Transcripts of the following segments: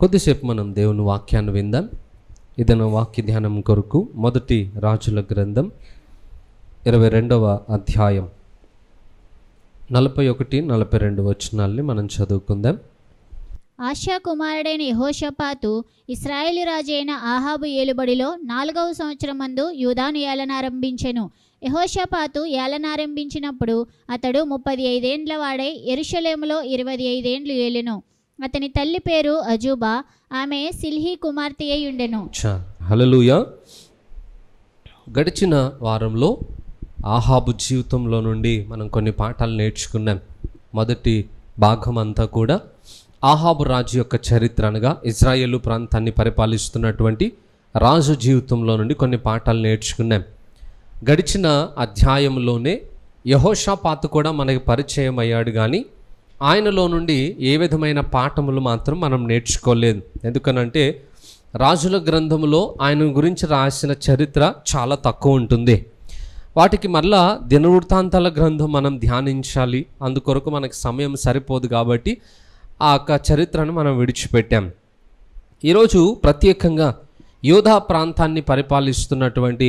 కొద్దిసేపు మనం దేవుని వాక్యాన్ని విందాం ఇదన వాక్య ధ్యానం కొరకు మొదటి రాజుల గ్రంథం ఇరవై రెండవ అధ్యాయం నలభై ఒకటి నలభై రెండు వచనాల్ని మనం చదువుకుందాం ఆశా కుమారుడైన యహోషపాతు ఇస్రాయేలీ అయిన ఆహాబు ఏలుబడిలో నాలుగవ సంవత్సరం మందు యూదాను ఏలనారంభించెను యహోషపాతు ఏలనారంభించినప్పుడు అతడు ముప్పై ఐదేండ్ల వాడై ఎరుషలేములో ఇరవై ఐదేండ్లు ఏలెను అతని తల్లి పేరు అజూబా ఆమె సిల్హి కుమార్తె అయి ఉండెను హలలుయ గడిచిన వారంలో ఆహాబు జీవితంలో నుండి మనం కొన్ని పాఠాలు నేర్చుకున్నాం మొదటి భాగం అంతా కూడా ఆహాబు రాజు యొక్క చరిత్ర అనగా ఇజ్రాయేల్ ప్రాంతాన్ని పరిపాలిస్తున్నటువంటి రాజు జీవితంలో నుండి కొన్ని పాఠాలు నేర్చుకున్నాం గడిచిన అధ్యాయంలోనే యహోషాపాత్ కూడా మనకి పరిచయం అయ్యాడు కానీ ఆయనలో నుండి ఏ విధమైన పాఠములు మాత్రం మనం నేర్చుకోలేదు ఎందుకనంటే రాజుల గ్రంథంలో ఆయన గురించి రాసిన చరిత్ర చాలా తక్కువ ఉంటుంది వాటికి మళ్ళా దినవృత్తాంతాల గ్రంథం మనం ధ్యానించాలి అందుకొరకు మనకు సమయం సరిపోదు కాబట్టి ఆ యొక్క చరిత్రను మనం విడిచిపెట్టాం ఈరోజు ప్రత్యేకంగా యోధా ప్రాంతాన్ని పరిపాలిస్తున్నటువంటి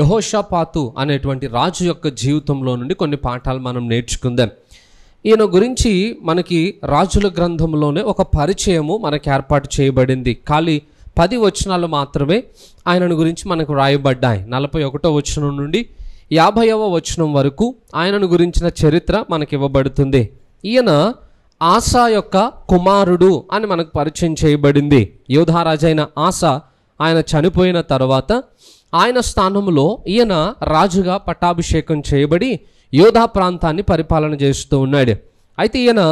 యహోషాపాతు అనేటువంటి రాజు యొక్క జీవితంలో నుండి కొన్ని పాఠాలు మనం నేర్చుకుందాం ఈయన గురించి మనకి రాజుల గ్రంథంలోనే ఒక పరిచయము మనకు ఏర్పాటు చేయబడింది ఖాళీ పది వచనాలు మాత్రమే ఆయనను గురించి మనకు రాయబడ్డాయి నలభై ఒకటో వచనం నుండి యాభైవ వచనం వరకు ఆయనను గురించిన చరిత్ర మనకి ఇవ్వబడుతుంది ఈయన ఆశా యొక్క కుమారుడు అని మనకు పరిచయం చేయబడింది యోధారాజైన ఆశ ఆయన చనిపోయిన తర్వాత ఆయన స్థానంలో ఈయన రాజుగా పట్టాభిషేకం చేయబడి యోధా ప్రాంతాన్ని పరిపాలన చేస్తూ ఉన్నాడు అయితే ఈయన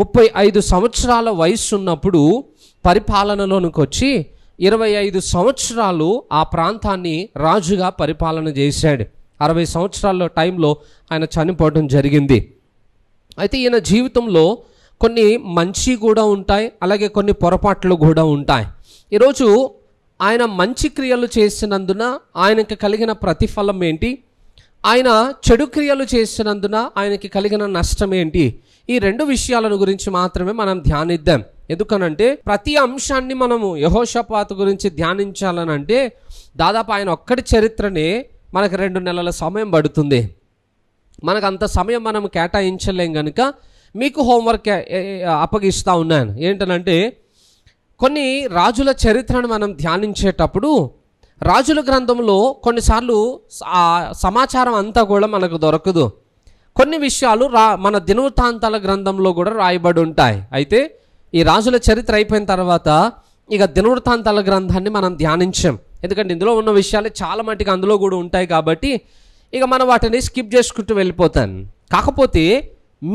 ముప్పై ఐదు సంవత్సరాల వయసు ఉన్నప్పుడు పరిపాలనలోనికి వచ్చి ఇరవై ఐదు సంవత్సరాలు ఆ ప్రాంతాన్ని రాజుగా పరిపాలన చేశాడు అరవై సంవత్సరాల టైంలో ఆయన చనిపోవడం జరిగింది అయితే ఈయన జీవితంలో కొన్ని మంచి కూడా ఉంటాయి అలాగే కొన్ని పొరపాట్లు కూడా ఉంటాయి ఈరోజు ఆయన మంచి క్రియలు చేసినందున ఆయనకు కలిగిన ప్రతిఫలం ఏంటి ఆయన చెడు క్రియలు చేసినందున ఆయనకి కలిగిన నష్టం ఏంటి ఈ రెండు విషయాలను గురించి మాత్రమే మనం ధ్యానిద్దాం ఎందుకనంటే ప్రతి అంశాన్ని మనము యహోషపాత గురించి ధ్యానించాలని అంటే దాదాపు ఆయన ఒక్కటి చరిత్రనే మనకు రెండు నెలల సమయం పడుతుంది మనకు అంత సమయం మనం కేటాయించలేం కనుక మీకు హోంవర్క్ అప్పగిస్తూ ఉన్నాను ఏంటనంటే కొన్ని రాజుల చరిత్రను మనం ధ్యానించేటప్పుడు రాజుల గ్రంథంలో కొన్నిసార్లు సమాచారం అంతా కూడా మనకు దొరకదు కొన్ని విషయాలు రా మన దినవృత్తాంతాల గ్రంథంలో కూడా రాయబడి ఉంటాయి అయితే ఈ రాజుల చరిత్ర అయిపోయిన తర్వాత ఇక దినవృత్తాంతాల గ్రంథాన్ని మనం ధ్యానించాం ఎందుకంటే ఇందులో ఉన్న విషయాలు చాలా మటుకు అందులో కూడా ఉంటాయి కాబట్టి ఇక మనం వాటిని స్కిప్ చేసుకుంటూ వెళ్ళిపోతాను కాకపోతే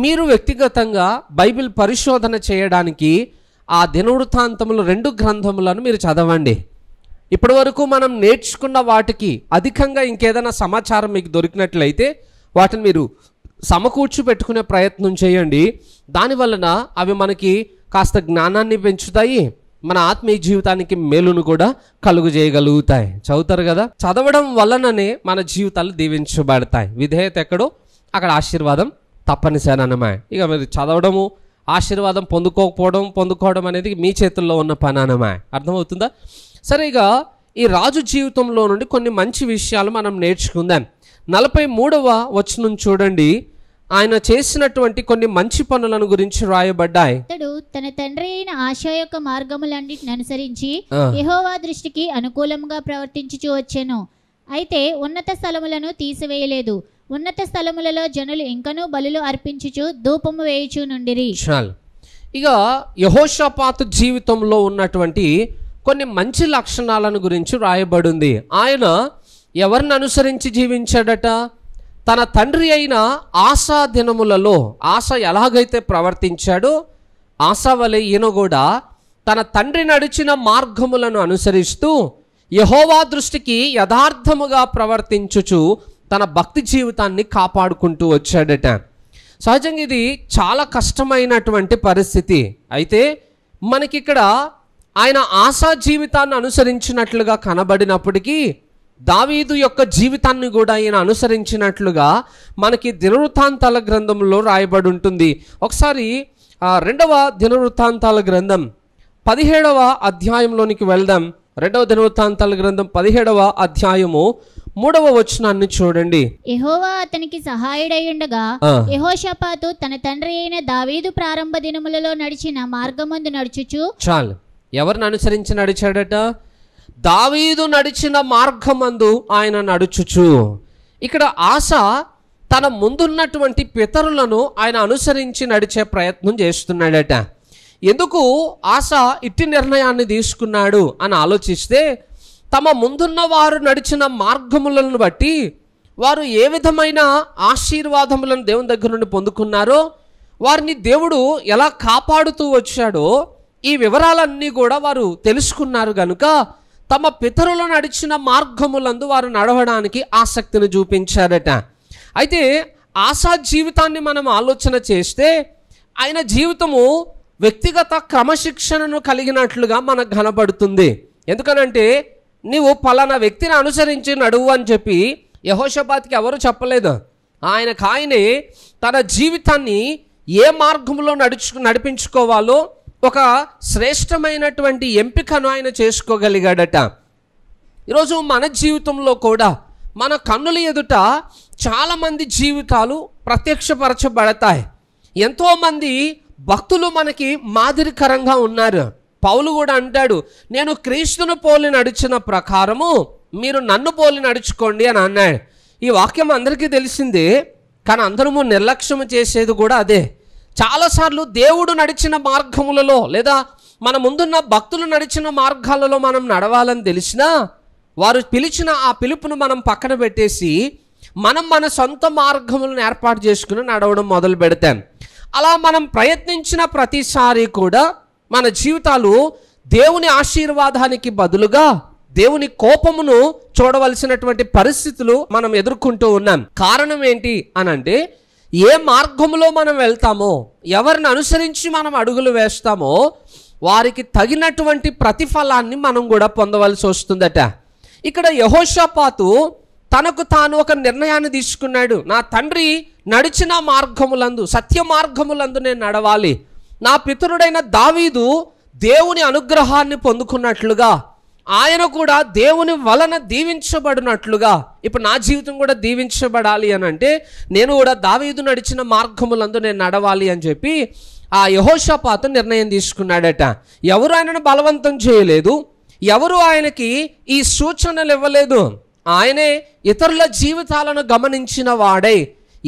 మీరు వ్యక్తిగతంగా బైబిల్ పరిశోధన చేయడానికి ఆ దినవృత్తాంతములు రెండు గ్రంథములను మీరు చదవండి ఇప్పటి వరకు మనం నేర్చుకున్న వాటికి అధికంగా ఇంకేదైనా సమాచారం మీకు దొరికినట్లయితే వాటిని మీరు సమకూర్చి పెట్టుకునే ప్రయత్నం చేయండి దానివలన అవి మనకి కాస్త జ్ఞానాన్ని పెంచుతాయి మన ఆత్మీయ జీవితానికి మేలును కూడా కలుగు చేయగలుగుతాయి చదువుతారు కదా చదవడం వలననే మన జీవితాలు దీవించబడతాయి విధేయత ఎక్కడో అక్కడ ఆశీర్వాదం తప్పనిసరి ఇక మీరు చదవడము ఆశీర్వాదం పొందుకోకపోవడం పొందుకోవడం అనేది మీ చేతుల్లో ఉన్న పని అనమా అర్థమవుతుందా సరిగా ఈ రాజు జీవితంలో నుండి కొన్ని మంచి విషయాలు మనం నేర్చుకుందాం నలభై మూడవ వచనం చూడండి ఆయన చేసినటువంటి కొన్ని మంచి పనులను గురించి రాయబడ్డాయి అతడు తన తండ్రి అయిన ఆశ యొక్క మార్గములన్నింటిని అనుసరించి యహోవా దృష్టికి అనుకూలంగా ప్రవర్తించుచు వచ్చాను అయితే ఉన్నత స్థలములను తీసివేయలేదు ఉన్నత స్థలములలో జనులు ఇంకనూ బలులు అర్పించుచు ధూపము వేయుచు నుండిరి ఇక యహోషపాత జీవితంలో ఉన్నటువంటి కొన్ని మంచి లక్షణాలను గురించి రాయబడింది ఆయన ఎవరిని అనుసరించి జీవించాడట తన తండ్రి అయిన ఆశా దినములలో ఆశ ఎలాగైతే ప్రవర్తించాడో ఆశా వలె ఈయన కూడా తన తండ్రి నడిచిన మార్గములను అనుసరిస్తూ యహోవా దృష్టికి యథార్థముగా ప్రవర్తించుచు తన భక్తి జీవితాన్ని కాపాడుకుంటూ వచ్చాడట సహజంగా ఇది చాలా కష్టమైనటువంటి పరిస్థితి అయితే మనకిక్కడ ఆయన ఆశా జీవితాన్ని అనుసరించినట్లుగా కనబడినప్పటికీ దావీదు యొక్క జీవితాన్ని కూడా ఆయన అనుసరించినట్లుగా మనకి దినవృత్తాంతాల గ్రంథంలో రాయబడి ఉంటుంది ఒకసారి రెండవ దినవృత్తాంతాల గ్రంథం పదిహేడవ అధ్యాయంలోనికి వెళ్దాం రెండవ దినవృత్తాంతాల గ్రంథం పదిహేడవ అధ్యాయము మూడవ వచనాన్ని చూడండి యహోవా అతనికి సహాయుడయ్యుండగా యహోషపాతు తన తండ్రి అయిన దావీదు ప్రారంభ దినములలో నడిచిన మార్గమందు నడుచుచు చాలు ఎవరిని అనుసరించి నడిచాడట దావీదు నడిచిన మార్గమందు ఆయన నడుచుచు ఇక్కడ ఆశ తన ముందున్నటువంటి పితరులను ఆయన అనుసరించి నడిచే ప్రయత్నం చేస్తున్నాడట ఎందుకు ఆశ ఇట్టి నిర్ణయాన్ని తీసుకున్నాడు అని ఆలోచిస్తే తమ ముందున్న వారు నడిచిన మార్గములను బట్టి వారు ఏ విధమైన ఆశీర్వాదములను దేవుని దగ్గర నుండి పొందుకున్నారో వారిని దేవుడు ఎలా కాపాడుతూ వచ్చాడో ఈ వివరాలన్నీ కూడా వారు తెలుసుకున్నారు కనుక తమ పితరులు నడిచిన మార్గములందు వారు నడవడానికి ఆసక్తిని చూపించారట అయితే ఆశా జీవితాన్ని మనం ఆలోచన చేస్తే ఆయన జీవితము వ్యక్తిగత క్రమశిక్షణను కలిగినట్లుగా మనకు కనబడుతుంది ఎందుకనంటే నీవు పలానా వ్యక్తిని అనుసరించి నడువు అని చెప్పి యహోషబాద్కి ఎవరు చెప్పలేదు ఆయనకు ఆయనే తన జీవితాన్ని ఏ మార్గంలో నడుచు నడిపించుకోవాలో ఒక శ్రేష్టమైనటువంటి ఎంపికను ఆయన చేసుకోగలిగాడట ఈరోజు మన జీవితంలో కూడా మన కన్నుల ఎదుట చాలామంది జీవితాలు ప్రత్యక్షపరచబడతాయి ఎంతోమంది భక్తులు మనకి మాదిరికరంగా ఉన్నారు పౌలు కూడా అంటాడు నేను క్రీస్తును పోలి నడిచిన ప్రకారము మీరు నన్ను పోలి నడుచుకోండి అని అన్నాడు ఈ వాక్యం అందరికీ తెలిసిందే కానీ అందరము నిర్లక్ష్యం చేసేది కూడా అదే చాలాసార్లు దేవుడు నడిచిన మార్గములలో లేదా మన ముందున్న భక్తులు నడిచిన మార్గాలలో మనం నడవాలని తెలిసినా వారు పిలిచిన ఆ పిలుపును మనం పక్కన పెట్టేసి మనం మన సొంత మార్గములను ఏర్పాటు చేసుకుని నడవడం మొదలు పెడతాం అలా మనం ప్రయత్నించిన ప్రతిసారి కూడా మన జీవితాలు దేవుని ఆశీర్వాదానికి బదులుగా దేవుని కోపమును చూడవలసినటువంటి పరిస్థితులు మనం ఎదుర్కొంటూ ఉన్నాం కారణం ఏంటి అనంటే ఏ మార్గంలో మనం వెళ్తామో ఎవరిని అనుసరించి మనం అడుగులు వేస్తామో వారికి తగినటువంటి ప్రతిఫలాన్ని మనం కూడా పొందవలసి వస్తుందట ఇక్కడ యహోషపాతు తనకు తాను ఒక నిర్ణయాన్ని తీసుకున్నాడు నా తండ్రి నడిచిన మార్గములందు సత్య మార్గములందు నేను నడవాలి నా పితరుడైన దావీదు దేవుని అనుగ్రహాన్ని పొందుకున్నట్లుగా ఆయన కూడా దేవుని వలన దీవించబడినట్లుగా ఇప్పుడు నా జీవితం కూడా దీవించబడాలి అని అంటే నేను కూడా దావీదు నడిచిన మార్గములందు నేను నడవాలి అని చెప్పి ఆ యహోషపాత నిర్ణయం తీసుకున్నాడట ఎవరు ఆయనను బలవంతం చేయలేదు ఎవరు ఆయనకి ఈ సూచనలు ఇవ్వలేదు ఆయనే ఇతరుల జీవితాలను గమనించిన వాడై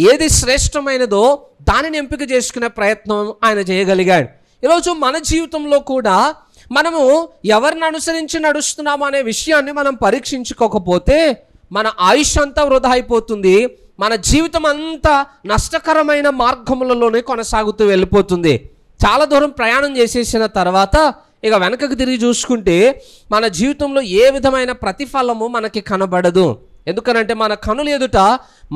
ఏది శ్రేష్టమైనదో దానిని ఎంపిక చేసుకునే ప్రయత్నం ఆయన చేయగలిగాడు ఈరోజు మన జీవితంలో కూడా మనము ఎవరిని అనుసరించి నడుస్తున్నాము అనే విషయాన్ని మనం పరీక్షించుకోకపోతే మన ఆయుష్ అంతా వృధా అయిపోతుంది మన జీవితం అంతా నష్టకరమైన మార్గములలోనే కొనసాగుతూ వెళ్ళిపోతుంది చాలా దూరం ప్రయాణం చేసేసిన తర్వాత ఇక వెనకకు తిరిగి చూసుకుంటే మన జీవితంలో ఏ విధమైన ప్రతిఫలము మనకి కనబడదు ఎందుకనంటే మన కనులు ఎదుట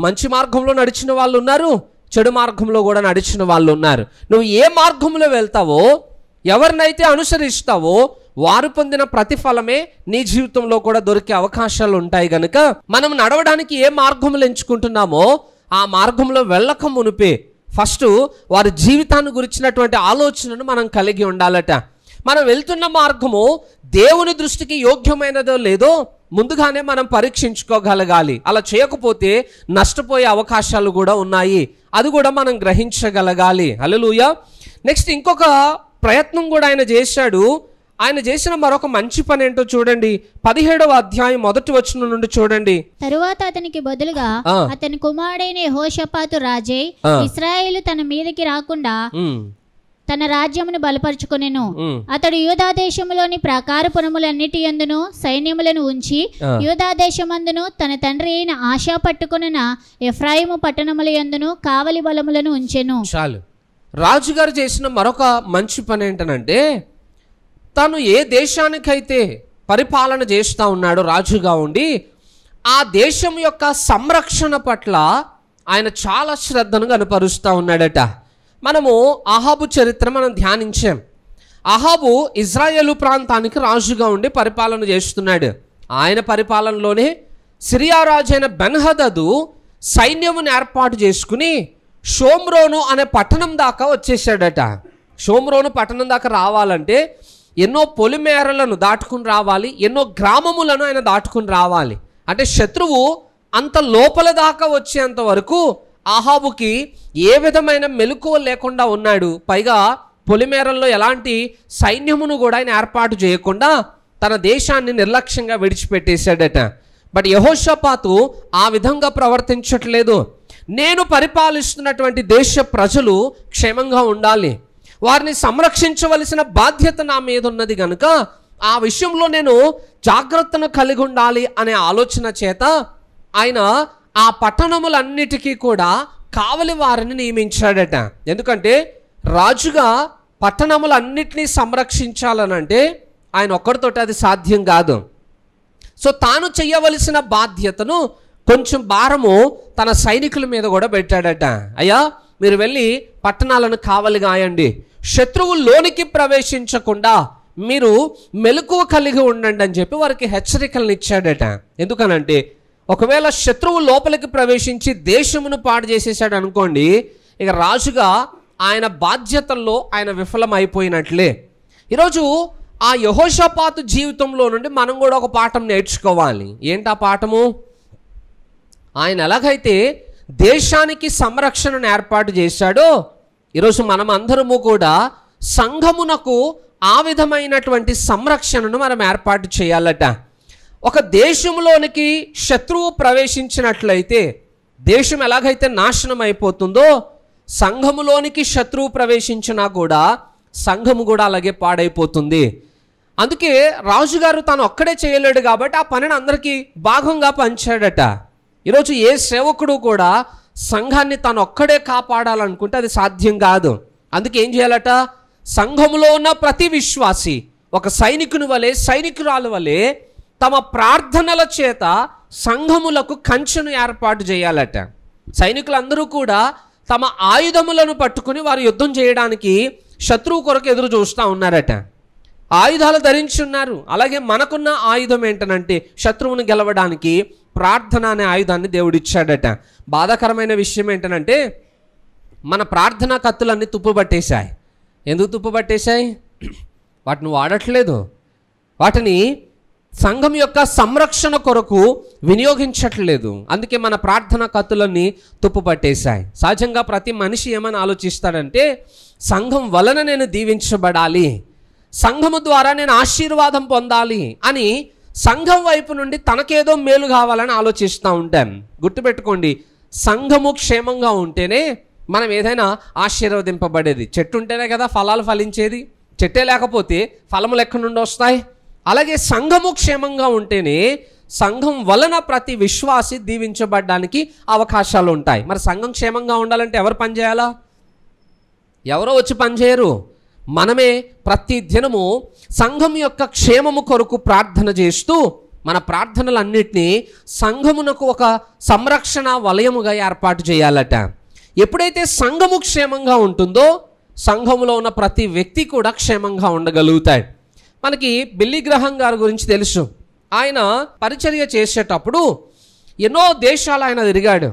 మంచి మార్గంలో నడిచిన వాళ్ళు ఉన్నారు చెడు మార్గంలో కూడా నడిచిన వాళ్ళు ఉన్నారు నువ్వు ఏ మార్గంలో వెళ్తావో ఎవరినైతే అనుసరిస్తావో వారు పొందిన ప్రతిఫలమే నీ జీవితంలో కూడా దొరికే అవకాశాలు ఉంటాయి గనుక మనం నడవడానికి ఏ మార్గములు ఎంచుకుంటున్నామో ఆ మార్గంలో వెళ్ళక మునిపే ఫస్ట్ వారి జీవితాన్ని గురించినటువంటి ఆలోచనను మనం కలిగి ఉండాలట మనం వెళ్తున్న మార్గము దేవుని దృష్టికి యోగ్యమైనదో లేదో ముందుగానే మనం పరీక్షించుకోగలగాలి అలా చేయకపోతే నష్టపోయే అవకాశాలు కూడా ఉన్నాయి అది కూడా మనం గ్రహించగలగాలి అలలుయ నెక్స్ట్ ఇంకొక ప్రయత్నం కూడా ఆయన చేశాడు ఆయన చేసిన మరొక మంచి పని ఏంటో చూడండి పదిహేడవ అధ్యాయం మొదటి వచ్చిన నుండి చూడండి తరువాత అతనికి బదులుగా అతని కుమారుడైన హోషపాతు రాజే ఇస్రాయేల్ తన మీదకి రాకుండా తన రాజ్యమును బలపరుచుకునేను అతడు యూదాదేశములోని ప్రాకారపురములన్నిటి ఎందును సైన్యములను ఉంచి యూదాదేశమందును తన తండ్రి అయిన ఆశా పట్టుకున్న ఎఫ్రాయిము పట్టణముల ఎందును కావలి బలములను ఉంచెను చాలు రాజుగారు చేసిన మరొక మంచి పని ఏంటనంటే తను ఏ దేశానికైతే పరిపాలన చేస్తూ ఉన్నాడో రాజుగా ఉండి ఆ దేశం యొక్క సంరక్షణ పట్ల ఆయన చాలా శ్రద్ధను కనపరుస్తూ ఉన్నాడట మనము అహాబు చరిత్ర మనం ధ్యానించాం అహాబు ఇజ్రాయేలు ప్రాంతానికి రాజుగా ఉండి పరిపాలన చేస్తున్నాడు ఆయన పరిపాలనలోనే సిరియా రాజైన బెన్హదదు సైన్యమును ఏర్పాటు చేసుకుని షోమ్రోను అనే పట్టణం దాకా వచ్చేసాడట షోమ్రోను పట్టణం దాకా రావాలంటే ఎన్నో పొలిమేరలను దాటుకుని రావాలి ఎన్నో గ్రామములను ఆయన దాటుకుని రావాలి అంటే శత్రువు అంత లోపల దాకా వచ్చేంత వరకు ఆహాబుకి ఏ విధమైన మెలకువ లేకుండా ఉన్నాడు పైగా పొలిమేరల్లో ఎలాంటి సైన్యమును కూడా ఆయన ఏర్పాటు చేయకుండా తన దేశాన్ని నిర్లక్ష్యంగా విడిచిపెట్టేశాడట బట్ యహోషపాతు ఆ విధంగా ప్రవర్తించట్లేదు నేను పరిపాలిస్తున్నటువంటి దేశ ప్రజలు క్షేమంగా ఉండాలి వారిని సంరక్షించవలసిన బాధ్యత నా మీద ఉన్నది కనుక ఆ విషయంలో నేను జాగ్రత్తను కలిగి ఉండాలి అనే ఆలోచన చేత ఆయన ఆ పట్టణములన్నిటికీ కూడా కావలి వారిని నియమించాడట ఎందుకంటే రాజుగా పట్టణములన్నిటినీ సంరక్షించాలనంటే ఆయన ఒక్కరితోటి అది సాధ్యం కాదు సో తాను చేయవలసిన బాధ్యతను కొంచెం భారము తన సైనికుల మీద కూడా పెట్టాడట అయ్యా మీరు వెళ్ళి పట్టణాలను కావలి గాయండి శత్రువు లోనికి ప్రవేశించకుండా మీరు మెలకువ కలిగి ఉండండి అని చెప్పి వారికి హెచ్చరికలను ఇచ్చాడట ఎందుకనంటే ఒకవేళ శత్రువు లోపలికి ప్రవేశించి దేశమును పాడు చేసేసాడు అనుకోండి ఇక రాజుగా ఆయన బాధ్యతల్లో ఆయన విఫలం అయిపోయినట్లే ఈరోజు ఆ యహోషపాతు జీవితంలో నుండి మనం కూడా ఒక పాఠం నేర్చుకోవాలి ఏంటి ఆ పాఠము ఆయన ఎలాగైతే దేశానికి సంరక్షణను ఏర్పాటు చేశాడో ఈరోజు మనం అందరము కూడా సంఘమునకు ఆ విధమైనటువంటి సంరక్షణను మనం ఏర్పాటు చేయాలట ఒక దేశంలోనికి శత్రువు ప్రవేశించినట్లయితే దేశం ఎలాగైతే నాశనం అయిపోతుందో సంఘములోనికి శత్రువు ప్రవేశించినా కూడా సంఘము కూడా అలాగే పాడైపోతుంది అందుకే రాజుగారు తాను ఒక్కడే చేయలేడు కాబట్టి ఆ పనిని అందరికీ భాగంగా పంచాడట ఈరోజు ఏ సేవకుడు కూడా సంఘాన్ని తను ఒక్కడే కాపాడాలనుకుంటే అది సాధ్యం కాదు అందుకే ఏం చేయాలట సంఘంలో ఉన్న ప్రతి విశ్వాసి ఒక సైనికుని వలె సైనికురాలు వలె తమ ప్రార్థనల చేత సంఘములకు కంచెను ఏర్పాటు చేయాలట సైనికులందరూ కూడా తమ ఆయుధములను పట్టుకుని వారు యుద్ధం చేయడానికి శత్రువు కొరకు ఎదురు చూస్తూ ఉన్నారట ఆయుధాలు ధరించి ఉన్నారు అలాగే మనకున్న ఆయుధం ఏంటనంటే శత్రువును గెలవడానికి ప్రార్థన అనే ఆయుధాన్ని దేవుడిచ్చాడట బాధాకరమైన విషయం ఏంటంటే మన ప్రార్థనా కత్తులన్నీ తుప్పు పట్టేశాయి ఎందుకు తుప్పు పట్టేశాయి వాటిని వాడట్లేదు వాటిని సంఘం యొక్క సంరక్షణ కొరకు వినియోగించట్లేదు అందుకే మన ప్రార్థన కత్తులన్నీ తుప్పు పట్టేశాయి సహజంగా ప్రతి మనిషి ఏమని ఆలోచిస్తాడంటే సంఘం వలన నేను దీవించబడాలి సంఘము ద్వారా నేను ఆశీర్వాదం పొందాలి అని సంఘం వైపు నుండి తనకేదో మేలు కావాలని ఆలోచిస్తూ ఉంటాం గుర్తుపెట్టుకోండి సంఘము క్షేమంగా ఉంటేనే మనం ఏదైనా ఆశీర్వదింపబడేది చెట్టు ఉంటేనే కదా ఫలాలు ఫలించేది చెట్టే లేకపోతే ఫలములు ఎక్కడి నుండి వస్తాయి అలాగే సంఘము క్షేమంగా ఉంటేనే సంఘం వలన ప్రతి విశ్వాసి దీవించబడడానికి అవకాశాలు ఉంటాయి మరి సంఘం క్షేమంగా ఉండాలంటే ఎవరు పనిచేయాలా ఎవరో వచ్చి పనిచేయరు మనమే ప్రతి దినము సంఘం యొక్క క్షేమము కొరకు ప్రార్థన చేస్తూ మన ప్రార్థనలన్నింటినీ సంఘమునకు ఒక సంరక్షణ వలయముగా ఏర్పాటు చేయాలట ఎప్పుడైతే సంఘము క్షేమంగా ఉంటుందో సంఘములో ఉన్న ప్రతి వ్యక్తి కూడా క్షేమంగా ఉండగలుగుతాడు మనకి బిల్లి గ్రహం గారి గురించి తెలుసు ఆయన పరిచర్య చేసేటప్పుడు ఎన్నో దేశాలు ఆయన తిరిగాడు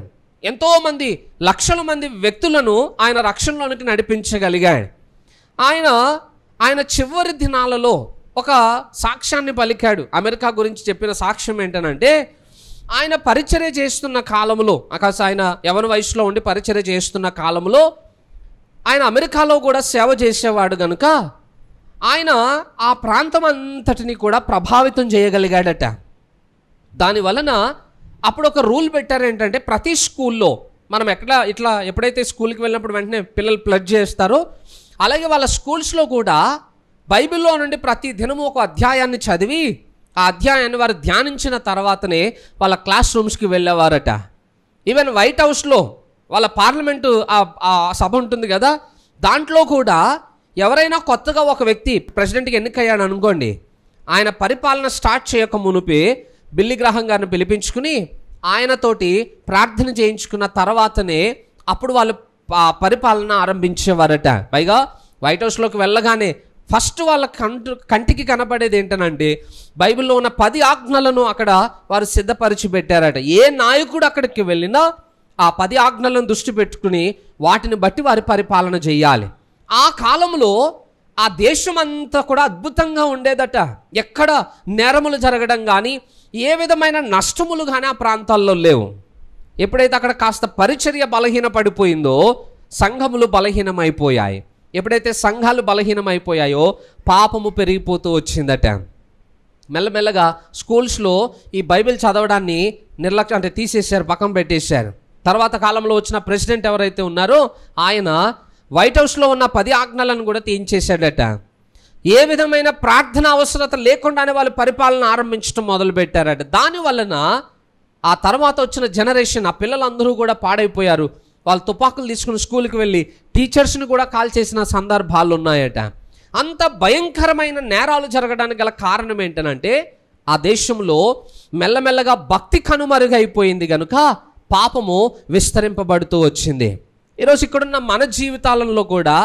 ఎంతోమంది లక్షల మంది వ్యక్తులను ఆయన రక్షణలోనికి నడిపించగలిగాడు ఆయన ఆయన చివరి దినాలలో ఒక సాక్ష్యాన్ని పలికాడు అమెరికా గురించి చెప్పిన సాక్ష్యం ఏంటనంటే ఆయన పరిచర్య చేస్తున్న కాలంలో అకాశ ఆయన యవన వయసులో ఉండి పరిచర్య చేస్తున్న కాలంలో ఆయన అమెరికాలో కూడా సేవ చేసేవాడు గనుక ఆయన ఆ ప్రాంతం అంతటిని కూడా ప్రభావితం చేయగలిగాడట దానివలన అప్పుడు ఒక రూల్ పెట్టారు ఏంటంటే ప్రతి స్కూల్లో మనం ఎక్కడ ఇట్లా ఎప్పుడైతే స్కూల్కి వెళ్ళినప్పుడు వెంటనే పిల్లలు ప్లడ్జ్ చేస్తారో అలాగే వాళ్ళ స్కూల్స్లో కూడా బైబిల్లో నుండి ప్రతి దినము ఒక అధ్యాయాన్ని చదివి ఆ అధ్యాయాన్ని వారు ధ్యానించిన తర్వాతనే వాళ్ళ క్లాస్ రూమ్స్కి వెళ్ళేవారట ఈవెన్ వైట్ హౌస్లో వాళ్ళ పార్లమెంటు ఆ సభ ఉంటుంది కదా దాంట్లో కూడా ఎవరైనా కొత్తగా ఒక వ్యక్తి ప్రెసిడెంట్కి ఎన్నికయ్యాడు అనుకోండి ఆయన పరిపాలన స్టార్ట్ చేయక మునిపే బిల్లి గ్రహం గారిని పిలిపించుకుని ఆయనతోటి ప్రార్థన చేయించుకున్న తర్వాతనే అప్పుడు వాళ్ళు పరిపాలన ఆరంభించేవారట పైగా వైట్ హౌస్లోకి వెళ్ళగానే ఫస్ట్ వాళ్ళ కంటు కంటికి కనపడేది ఏంటనంటే బైబిల్లో ఉన్న పది ఆజ్ఞలను అక్కడ వారు సిద్ధపరిచి పెట్టారట ఏ నాయకుడు అక్కడికి వెళ్ళినా ఆ పది ఆజ్ఞలను దృష్టి పెట్టుకుని వాటిని బట్టి వారి పరిపాలన చేయాలి ఆ కాలంలో ఆ దేశం అంతా కూడా అద్భుతంగా ఉండేదట ఎక్కడ నేరములు జరగడం కానీ ఏ విధమైన నష్టములు కానీ ఆ ప్రాంతాల్లో లేవు ఎప్పుడైతే అక్కడ కాస్త పరిచర్య బలహీన పడిపోయిందో సంఘములు బలహీనమైపోయాయి ఎప్పుడైతే సంఘాలు బలహీనమైపోయాయో పాపము పెరిగిపోతూ వచ్చిందట మెల్లమెల్లగా స్కూల్స్లో ఈ బైబిల్ చదవడాన్ని నిర్లక్ష్యం అంటే తీసేశారు పక్కన పెట్టేశారు తర్వాత కాలంలో వచ్చిన ప్రెసిడెంట్ ఎవరైతే ఉన్నారో ఆయన వైట్ హౌస్లో ఉన్న పది ఆజ్ఞలను కూడా తీయించేశాడట ఏ విధమైన ప్రార్థన అవసరత లేకుండానే వాళ్ళు పరిపాలన ఆరంభించడం మొదలుపెట్టారట దాని వలన ఆ తర్వాత వచ్చిన జనరేషన్ ఆ పిల్లలందరూ కూడా పాడైపోయారు వాళ్ళు తుపాకులు తీసుకుని స్కూల్కి వెళ్ళి టీచర్స్ని కూడా కాల్ చేసిన సందర్భాలు ఉన్నాయట అంత భయంకరమైన నేరాలు జరగడానికి గల కారణం ఏంటనంటే ఆ దేశంలో మెల్లమెల్లగా భక్తి కనుమరుగైపోయింది కనుక పాపము విస్తరింపబడుతూ వచ్చింది ఈరోజు ఇక్కడున్న మన జీవితాలలో కూడా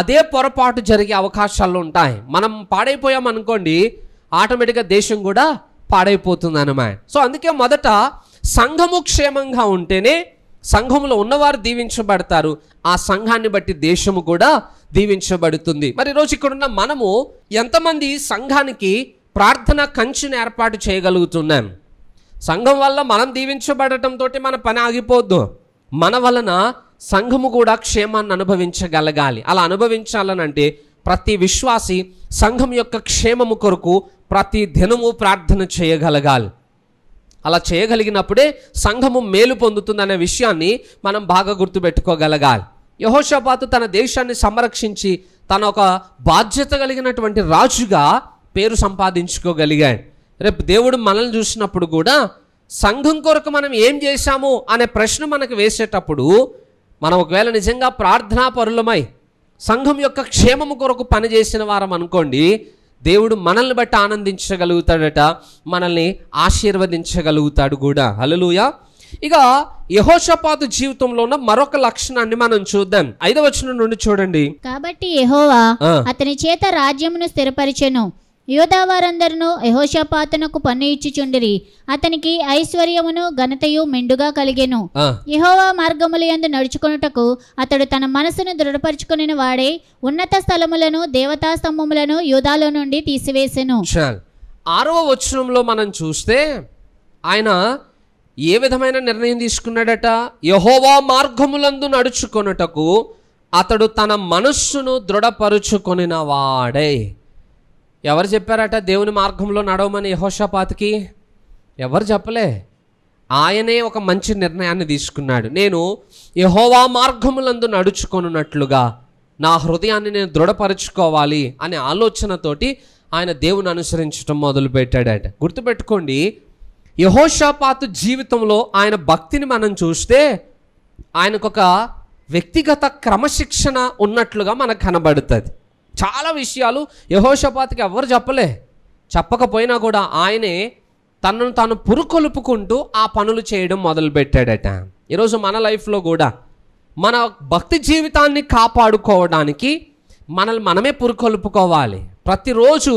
అదే పొరపాటు జరిగే అవకాశాలు ఉంటాయి మనం పాడైపోయామనుకోండి ఆటోమేటిక్గా దేశం కూడా పాడైపోతుంది అనమా సో అందుకే మొదట సంఘము క్షేమంగా ఉంటేనే సంఘంలో ఉన్నవారు దీవించబడతారు ఆ సంఘాన్ని బట్టి దేశము కూడా దీవించబడుతుంది మరి రోజు ఇక్కడున్న మనము ఎంతమంది సంఘానికి ప్రార్థన కంచిని ఏర్పాటు చేయగలుగుతున్నాం సంఘం వల్ల మనం దీవించబడటంతో మన పని ఆగిపోద్దు మన వలన సంఘము కూడా క్షేమాన్ని అనుభవించగలగాలి అలా అనుభవించాలని అంటే ప్రతి విశ్వాసి సంఘం యొక్క క్షేమము కొరకు ప్రతి దినము ప్రార్థన చేయగలగాలి అలా చేయగలిగినప్పుడే సంఘము మేలు పొందుతుందనే విషయాన్ని మనం బాగా గుర్తుపెట్టుకోగలగాలి యహోషపాతు తన దేశాన్ని సంరక్షించి తన ఒక బాధ్యత కలిగినటువంటి రాజుగా పేరు సంపాదించుకోగలిగాడు రేపు దేవుడు మనల్ని చూసినప్పుడు కూడా సంఘం కొరకు మనం ఏం చేశాము అనే ప్రశ్న మనకు వేసేటప్పుడు మనం ఒకవేళ నిజంగా ప్రార్థనా పరులమై సంఘం యొక్క క్షేమము కొరకు పనిచేసిన వారం అనుకోండి దేవుడు మనల్ని బట్టి ఆనందించగలుగుతాడట మనల్ని ఆశీర్వదించగలుగుతాడు కూడా హలలుయా ఇక యహోషపాతు జీవితంలో ఉన్న మరొక లక్షణాన్ని మనం చూద్దాం ఐదవ వచనం నుండి చూడండి కాబట్టి యహోవా అతని చేత రాజ్యమును స్థిరపరిచను వారందరూ యహోషపాతనకు పన్ను ఇచ్చుచుండిరి అతనికి ఐశ్వర్యమును ఘనతయు మెండుగా కలిగెను యహోవా మార్గముల యందు నడుచుకొనుటకు అతడు తన మనసును దృఢపరుచుకుని వాడే ఉన్నత స్థలములను దేవతా స్తంభములను యూదాలో నుండి తీసివేసెను ఆరవ వచనంలో మనం చూస్తే ఆయన ఏ విధమైన నిర్ణయం తీసుకున్నాడట యహోవా మార్గములందు నడుచుకొనుటకు అతడు తన మనస్సును దృఢపరుచుకొనిన వాడే ఎవరు చెప్పారట దేవుని మార్గంలో నడవమని యహోషపాతికి ఎవరు చెప్పలే ఆయనే ఒక మంచి నిర్ణయాన్ని తీసుకున్నాడు నేను యహోవా మార్గములందు నడుచుకొనున్నట్లుగా నా హృదయాన్ని నేను దృఢపరచుకోవాలి అనే ఆలోచనతోటి ఆయన దేవుని అనుసరించడం మొదలుపెట్టాడట గుర్తుపెట్టుకోండి యహోషపాత జీవితంలో ఆయన భక్తిని మనం చూస్తే ఆయనకొక వ్యక్తిగత క్రమశిక్షణ ఉన్నట్లుగా మనకు కనబడుతుంది చాలా విషయాలు యహోషపాతికి ఎవరు చెప్పలే చెప్పకపోయినా కూడా ఆయనే తనను తాను పురుకొలుపుకుంటూ ఆ పనులు చేయడం మొదలుపెట్టాడట ఈరోజు మన లైఫ్లో కూడా మన భక్తి జీవితాన్ని కాపాడుకోవడానికి మనల్ని మనమే పురుకొలుపుకోవాలి ప్రతిరోజు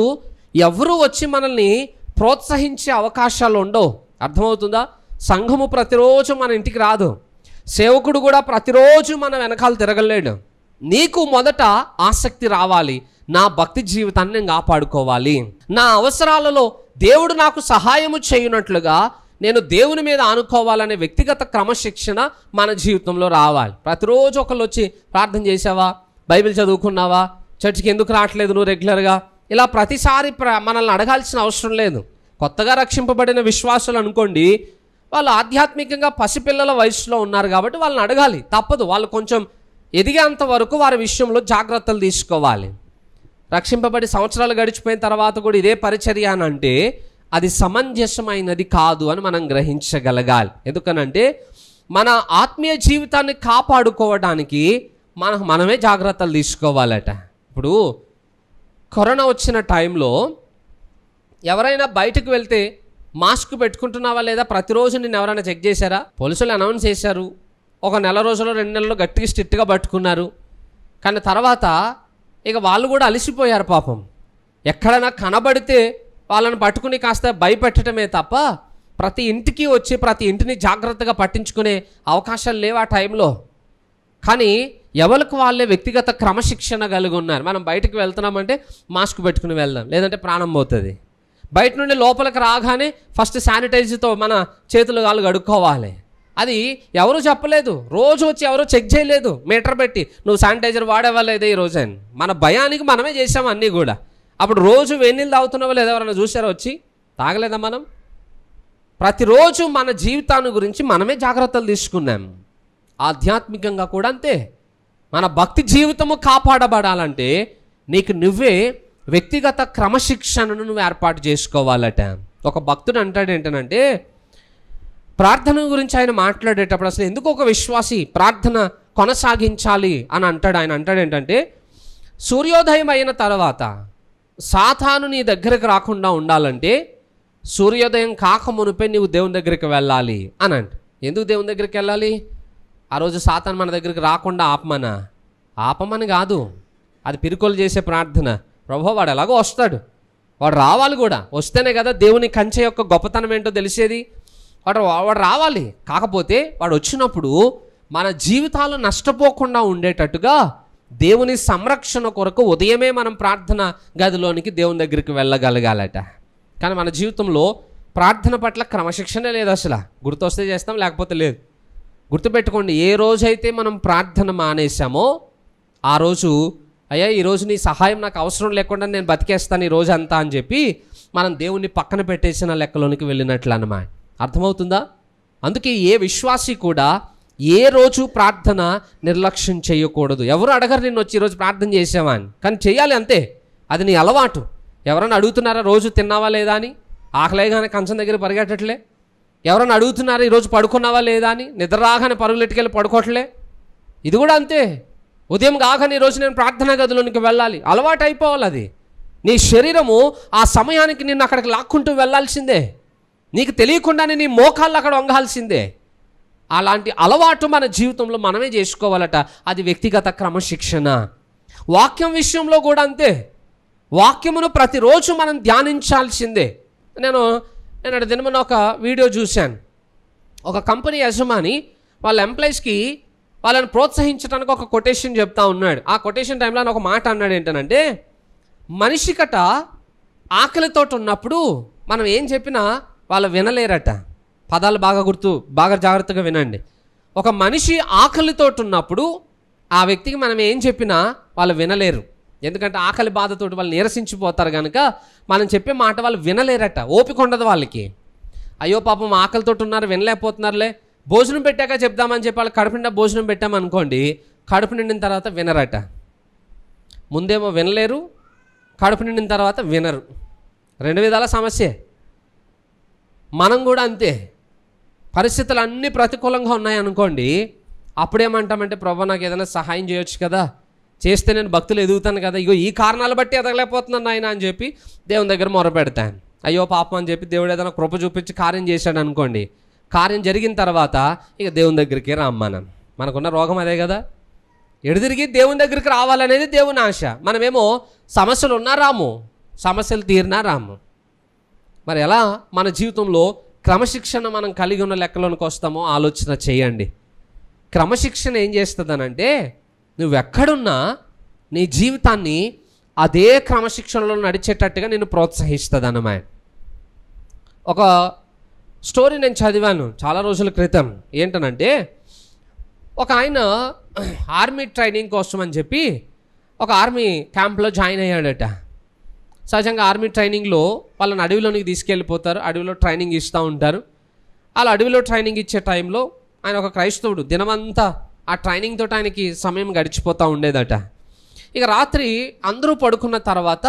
ఎవరు వచ్చి మనల్ని ప్రోత్సహించే అవకాశాలు ఉండవు అర్థమవుతుందా సంఘము ప్రతిరోజు మన ఇంటికి రాదు సేవకుడు కూడా ప్రతిరోజు మన వెనకాల తిరగలేడు నీకు మొదట ఆసక్తి రావాలి నా భక్తి జీవితాన్ని నేను కాపాడుకోవాలి నా అవసరాలలో దేవుడు నాకు సహాయము చేయనట్లుగా నేను దేవుని మీద ఆనుకోవాలనే వ్యక్తిగత క్రమశిక్షణ మన జీవితంలో రావాలి ప్రతిరోజు ఒకళ్ళు వచ్చి ప్రార్థన చేసావా బైబిల్ చదువుకున్నావా చర్చికి ఎందుకు రావట్లేదు నువ్వు రెగ్యులర్గా ఇలా ప్రతిసారి మనల్ని అడగాల్సిన అవసరం లేదు కొత్తగా రక్షింపబడిన విశ్వాసులు అనుకోండి వాళ్ళు ఆధ్యాత్మికంగా పసిపిల్లల వయసులో ఉన్నారు కాబట్టి వాళ్ళని అడగాలి తప్పదు వాళ్ళు కొంచెం ఎదిగేంత వరకు వారి విషయంలో జాగ్రత్తలు తీసుకోవాలి రక్షింపబడి సంవత్సరాలు గడిచిపోయిన తర్వాత కూడా ఇదే పరిచర్య అని అంటే అది సమంజసమైనది కాదు అని మనం గ్రహించగలగాలి ఎందుకనంటే మన ఆత్మీయ జీవితాన్ని కాపాడుకోవడానికి మన మనమే జాగ్రత్తలు తీసుకోవాలట ఇప్పుడు కరోనా వచ్చిన టైంలో ఎవరైనా బయటకు వెళ్తే మాస్క్ పెట్టుకుంటున్నావా లేదా ప్రతిరోజు నేను ఎవరైనా చెక్ చేశారా పోలీసులు అనౌన్స్ చేశారు ఒక నెల రోజులు రెండు నెలలు గట్టిగా స్ట్రిక్ట్గా పట్టుకున్నారు కానీ తర్వాత ఇక వాళ్ళు కూడా అలసిపోయారు పాపం ఎక్కడైనా కనబడితే వాళ్ళని పట్టుకుని కాస్త భయపెట్టడమే తప్ప ప్రతి ఇంటికి వచ్చి ప్రతి ఇంటిని జాగ్రత్తగా పట్టించుకునే అవకాశాలు లేవు ఆ టైంలో కానీ ఎవరికి వాళ్ళే వ్యక్తిగత క్రమశిక్షణ కలిగి ఉన్నారు మనం బయటకు వెళ్తున్నామంటే మాస్క్ పెట్టుకుని వెళ్దాం లేదంటే ప్రాణం పోతుంది బయట నుండి లోపలికి రాగానే ఫస్ట్ శానిటైజర్తో మన చేతులు కాళ్ళు కడుక్కోవాలి అది ఎవరు చెప్పలేదు రోజు వచ్చి ఎవరో చెక్ చేయలేదు మీటర్ పెట్టి నువ్వు శానిటైజర్ వాడేవాళ్ళు ఈ రోజు అని మన భయానికి మనమే చేసాం అన్నీ కూడా అప్పుడు రోజు వెన్నీళ్ళు తాగుతున్నావా లేదా ఎవరైనా చూశారో వచ్చి తాగలేదా మనం ప్రతిరోజు మన జీవితాన్ని గురించి మనమే జాగ్రత్తలు తీసుకున్నాం ఆధ్యాత్మికంగా కూడా అంతే మన భక్తి జీవితము కాపాడబడాలంటే నీకు నువ్వే వ్యక్తిగత క్రమశిక్షణను నువ్వు ఏర్పాటు చేసుకోవాలట ఒక భక్తుడు అంటాడు ఏంటంటే ప్రార్థన గురించి ఆయన మాట్లాడేటప్పుడు అసలు ఎందుకు ఒక విశ్వాసి ప్రార్థన కొనసాగించాలి అని అంటాడు ఆయన అంటాడు ఏంటంటే సూర్యోదయం అయిన తర్వాత సాతాను నీ దగ్గరకు రాకుండా ఉండాలంటే సూర్యోదయం కాక మునిపే నీవు దేవుని దగ్గరికి వెళ్ళాలి అని అంట ఎందుకు దేవుని దగ్గరికి వెళ్ళాలి ఆ రోజు సాతాను మన దగ్గరికి రాకుండా ఆపమన ఆపమని కాదు అది పిరుకొలు చేసే ప్రార్థన ప్రభు వాడు ఎలాగో వస్తాడు వాడు రావాలి కూడా వస్తేనే కదా దేవుని కంచె యొక్క గొప్పతనం ఏంటో తెలిసేది వాడు వాడు రావాలి కాకపోతే వాడు వచ్చినప్పుడు మన జీవితాలు నష్టపోకుండా ఉండేటట్టుగా దేవుని సంరక్షణ కొరకు ఉదయమే మనం ప్రార్థన గదిలోనికి దేవుని దగ్గరికి వెళ్ళగలగాలట కానీ మన జీవితంలో ప్రార్థన పట్ల క్రమశిక్షణ లేదు అసలు గుర్తొస్తే చేస్తాం లేకపోతే లేదు గుర్తుపెట్టుకోండి ఏ రోజైతే మనం ప్రార్థన మానేసామో ఆ రోజు అయ్యా ఈరోజు నీ సహాయం నాకు అవసరం లేకుండా నేను బతికేస్తాను ఈ రోజు అంతా అని చెప్పి మనం దేవుణ్ణి పక్కన పెట్టేసిన లెక్కలోనికి వెళ్ళినట్లు అన్నమాట అర్థమవుతుందా అందుకే ఏ విశ్వాసి కూడా ఏ రోజు ప్రార్థన నిర్లక్ష్యం చేయకూడదు ఎవరు అడగరు నేను వచ్చి ఈరోజు ప్రార్థన చేసావా అని కానీ చేయాలి అంతే అది నీ అలవాటు ఎవరన్నా అడుగుతున్నారా రోజు తిన్నావా లేదా అని ఆకలేగానే కంచం దగ్గర పరిగెట్టట్లే ఎవరన్నా అడుగుతున్నారా ఈరోజు పడుకున్నావా లేదా అని నిద్ర రాగానే పరుగులెట్టుకెళ్ళి పడుకోవట్లే ఇది కూడా అంతే ఉదయం కాగానే ఈరోజు నేను ప్రార్థనా గదిలోనికి వెళ్ళాలి అలవాటు అయిపోవాలి అది నీ శరీరము ఆ సమయానికి నిన్ను అక్కడికి లాక్కుంటూ వెళ్ళాల్సిందే నీకు తెలియకుండానే నీ మోకాళ్ళు అక్కడ వంగాల్సిందే అలాంటి అలవాటు మన జీవితంలో మనమే చేసుకోవాలట అది వ్యక్తిగత క్రమశిక్షణ వాక్యం విషయంలో కూడా అంతే వాక్యమును ప్రతిరోజు మనం ధ్యానించాల్సిందే నేను నేను దినమున ఒక వీడియో చూశాను ఒక కంపెనీ యజమాని వాళ్ళ ఎంప్లాయీస్కి వాళ్ళని ప్రోత్సహించడానికి ఒక కొటేషన్ చెప్తా ఉన్నాడు ఆ కొటేషన్ టైంలో ఒక మాట అన్నాడు ఏంటంటే మనిషికట ఆకలితోటి ఉన్నప్పుడు మనం ఏం చెప్పినా వాళ్ళు వినలేరట పదాలు బాగా గుర్తు బాగా జాగ్రత్తగా వినండి ఒక మనిషి ఆకలితో ఉన్నప్పుడు ఆ వ్యక్తికి మనం ఏం చెప్పినా వాళ్ళు వినలేరు ఎందుకంటే ఆకలి బాధతో వాళ్ళు నిరసించిపోతారు కనుక మనం చెప్పే మాట వాళ్ళు వినలేరట ఓపిక ఉండదు వాళ్ళకి అయ్యో పాపం ఆకలితో ఉన్నారు వినలేకపోతున్నారులే భోజనం పెట్టాక చెప్దామని చెప్పి వాళ్ళు కడుపు నిండా భోజనం పెట్టామనుకోండి కడుపు నిండిన తర్వాత వినరట ముందేమో వినలేరు కడుపు నిండిన తర్వాత వినరు రెండు విధాల సమస్యే మనం కూడా అంతే పరిస్థితులు అన్నీ ప్రతికూలంగా ఉన్నాయనుకోండి అప్పుడేమంటామంటే ప్రభు నాకు ఏదైనా సహాయం చేయొచ్చు కదా చేస్తే నేను భక్తులు ఎదుగుతాను కదా ఇగో ఈ కారణాలు బట్టి ఎదగలేకపోతున్నాను ఆయన అని చెప్పి దేవుని దగ్గర మొరపెడతాను అయ్యో పాపం అని చెప్పి దేవుడు ఏదైనా కృప చూపించి కార్యం చేశాడు అనుకోండి కార్యం జరిగిన తర్వాత ఇక దేవుని దగ్గరికి రామ్మానం మనకున్న రోగం అదే కదా ఎడుదిరిగి దేవుని దగ్గరికి రావాలనేది దేవుని ఆశ మనమేమో సమస్యలు ఉన్నా రాము సమస్యలు తీరినా రాము మరి ఎలా మన జీవితంలో క్రమశిక్షణ మనం కలిగి ఉన్న లెక్కలోనికి వస్తామో ఆలోచన చేయండి క్రమశిక్షణ ఏం చేస్తుందనంటే నువ్వెక్కడున్నా నీ జీవితాన్ని అదే క్రమశిక్షణలో నడిచేటట్టుగా నేను ప్రోత్సహిస్తుందన్నమా ఒక స్టోరీ నేను చదివాను చాలా రోజుల క్రితం ఏంటనంటే ఒక ఆయన ఆర్మీ ట్రైనింగ్ కోసం అని చెప్పి ఒక ఆర్మీ క్యాంప్లో జాయిన్ అయ్యాడట సహజంగా ఆర్మీ ట్రైనింగ్లో వాళ్ళని అడవిలోనికి తీసుకెళ్ళిపోతారు అడవిలో ట్రైనింగ్ ఇస్తూ ఉంటారు అలా అడవిలో ట్రైనింగ్ ఇచ్చే టైంలో ఆయన ఒక క్రైస్తవుడు దినమంతా ఆ ట్రైనింగ్ తోటి ఆయనకి సమయం గడిచిపోతూ ఉండేదట ఇక రాత్రి అందరూ పడుకున్న తర్వాత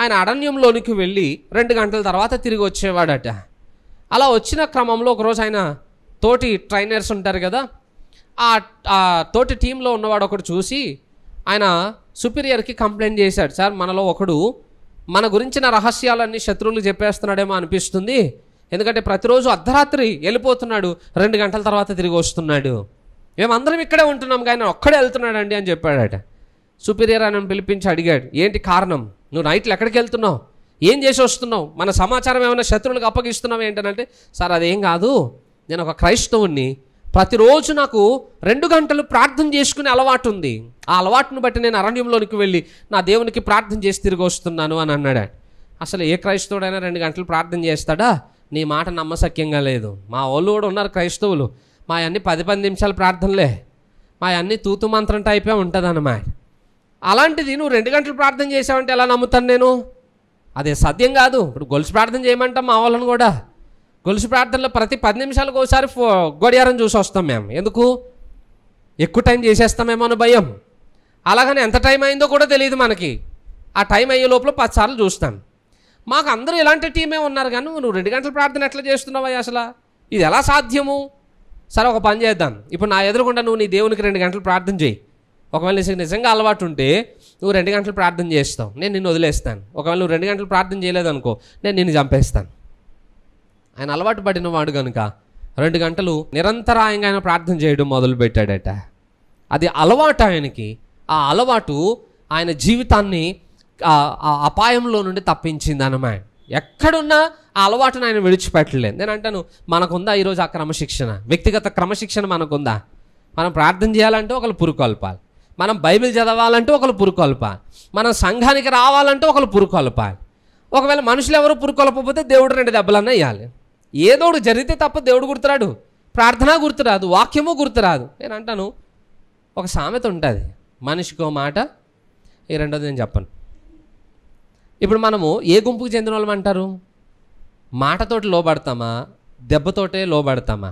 ఆయన అరణ్యంలోనికి వెళ్ళి రెండు గంటల తర్వాత తిరిగి వచ్చేవాడట అలా వచ్చిన క్రమంలో ఒకరోజు ఆయన తోటి ట్రైనర్స్ ఉంటారు కదా ఆ తోటి టీంలో ఉన్నవాడు ఒకడు చూసి ఆయన సుపీరియర్కి కంప్లైంట్ చేశాడు సార్ మనలో ఒకడు మన గురించిన రహస్యాలన్నీ శత్రువులు చెప్పేస్తున్నాడేమో అనిపిస్తుంది ఎందుకంటే ప్రతిరోజు అర్ధరాత్రి వెళ్ళిపోతున్నాడు రెండు గంటల తర్వాత తిరిగి వస్తున్నాడు మేమందరం ఇక్కడే ఉంటున్నాం కానీ ఒక్కడే వెళ్తున్నాడండి అని చెప్పాడట సుపీరియర్ అని పిలిపించి అడిగాడు ఏంటి కారణం నువ్వు నైట్లు ఎక్కడికి వెళ్తున్నావు ఏం చేసి వస్తున్నావు మన సమాచారం ఏమైనా శత్రువులకు అప్పగిస్తున్నావు ఏంటనంటే సార్ అదేం కాదు నేను ఒక క్రైస్తవుణ్ణి ప్రతిరోజు నాకు రెండు గంటలు ప్రార్థన చేసుకునే అలవాటు ఉంది ఆ అలవాటును బట్టి నేను అరణ్యంలోనికి వెళ్ళి నా దేవునికి ప్రార్థన చేసి తిరిగి వస్తున్నాను అని అన్నాడు అసలు ఏ క్రైస్తవుడైనా రెండు గంటలు ప్రార్థన చేస్తాడా నీ మాట నమ్మసక్యంగా లేదు మా వాళ్ళు కూడా ఉన్నారు క్రైస్తవులు మా అన్ని పది పది నిమిషాలు ప్రార్థనలే మా అన్ని తూతు మంత్రం టైపే అన్నమాట అలాంటిది నువ్వు రెండు గంటలు ప్రార్థన చేసావంటే ఎలా నమ్ముతాను నేను అదే సత్యం కాదు ఇప్పుడు గొలుసు ప్రార్థన చేయమంటాం మా వాళ్ళని కూడా గొలుసు ప్రార్థనలో ప్రతి పది నిమిషాలకు ఒకసారి గొడియారం గడియారం చూసి వస్తాం మేము ఎందుకు ఎక్కువ టైం చేసేస్తామేమో అని భయం అలాగని ఎంత టైం అయిందో కూడా తెలియదు మనకి ఆ టైం అయ్యే లోపల పదిసార్లు చూస్తాం మాకు అందరూ ఇలాంటి టీమే ఉన్నారు కానీ నువ్వు రెండు గంటల ప్రార్థన ఎట్లా చేస్తున్నావా అసలు ఇది ఎలా సాధ్యము సరే ఒక పని చేద్దాం ఇప్పుడు నా ఎదురుకుండా నువ్వు నీ దేవునికి రెండు గంటలు ప్రార్థన చేయి ఒకవేళ నీకు నిజంగా అలవాటు ఉంటే నువ్వు రెండు గంటలు ప్రార్థన చేస్తావు నేను నిన్ను వదిలేస్తాను ఒకవేళ నువ్వు రెండు గంటలు ప్రార్థన చేయలేదనుకో నేను నిన్ను చంపేస్తాను ఆయన అలవాటు పడిన వాడు కనుక రెండు గంటలు నిరంతరాయంగా ఆయన ప్రార్థన చేయడం మొదలుపెట్టాడట అది అలవాటు ఆయనకి ఆ అలవాటు ఆయన జీవితాన్ని ఆ అపాయంలో నుండి తప్పించింది అనమా ఎక్కడున్నా ఆ అలవాటును ఆయన విడిచిపెట్టలేదు నేను అంటాను మనకుందా ఈరోజు ఆ క్రమశిక్షణ వ్యక్తిగత క్రమశిక్షణ మనకుందా మనం ప్రార్థన చేయాలంటే ఒకరు పురుకొల్పాలి మనం బైబిల్ చదవాలంటే ఒకరు పురుకొల్పాలి మనం సంఘానికి రావాలంటే ఒకరు పురుకొల్పాలి ఒకవేళ మనుషులు ఎవరు పురుకొల్పకపోతే దేవుడు రెండు దెబ్బలన్నా వేయాలి ఏదోడు జరిగితే తప్ప దేవుడు గుర్తురాడు ప్రార్థన గుర్తురాదు వాక్యము గుర్తురాదు నేను అంటాను ఒక సామెత ఉంటుంది మనిషికో మాట ఈ రెండోది నేను చెప్పను ఇప్పుడు మనము ఏ గుంపుకు చెందిన వాళ్ళం అంటారు మాటతోటి లోబడతామా దెబ్బతోటే లోబడతామా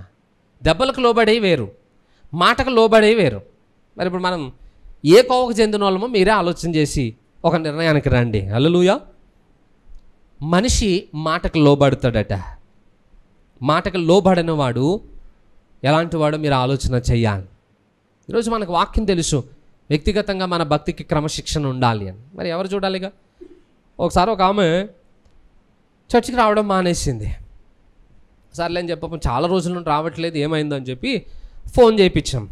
దెబ్బలకు లోబడే వేరు మాటకు లోబడే వేరు మరి ఇప్పుడు మనం ఏ కోవకు చెందిన వాళ్ళమో మీరే ఆలోచన చేసి ఒక నిర్ణయానికి రండి అల్లలుయా మనిషి మాటకు లోబడతాడట మాటకు లోబడిన వాడు ఎలాంటి వాడు మీరు ఆలోచన చేయాలి ఈరోజు మనకు వాక్యం తెలుసు వ్యక్తిగతంగా మన భక్తికి క్రమశిక్షణ ఉండాలి అని మరి ఎవరు చూడాలిగా ఒకసారి ఒక ఆమె చర్చికి రావడం మానేసింది సర్లే అని చెప్పము చాలా రోజుల నుండి రావట్లేదు ఏమైందని చెప్పి ఫోన్ చేయించాం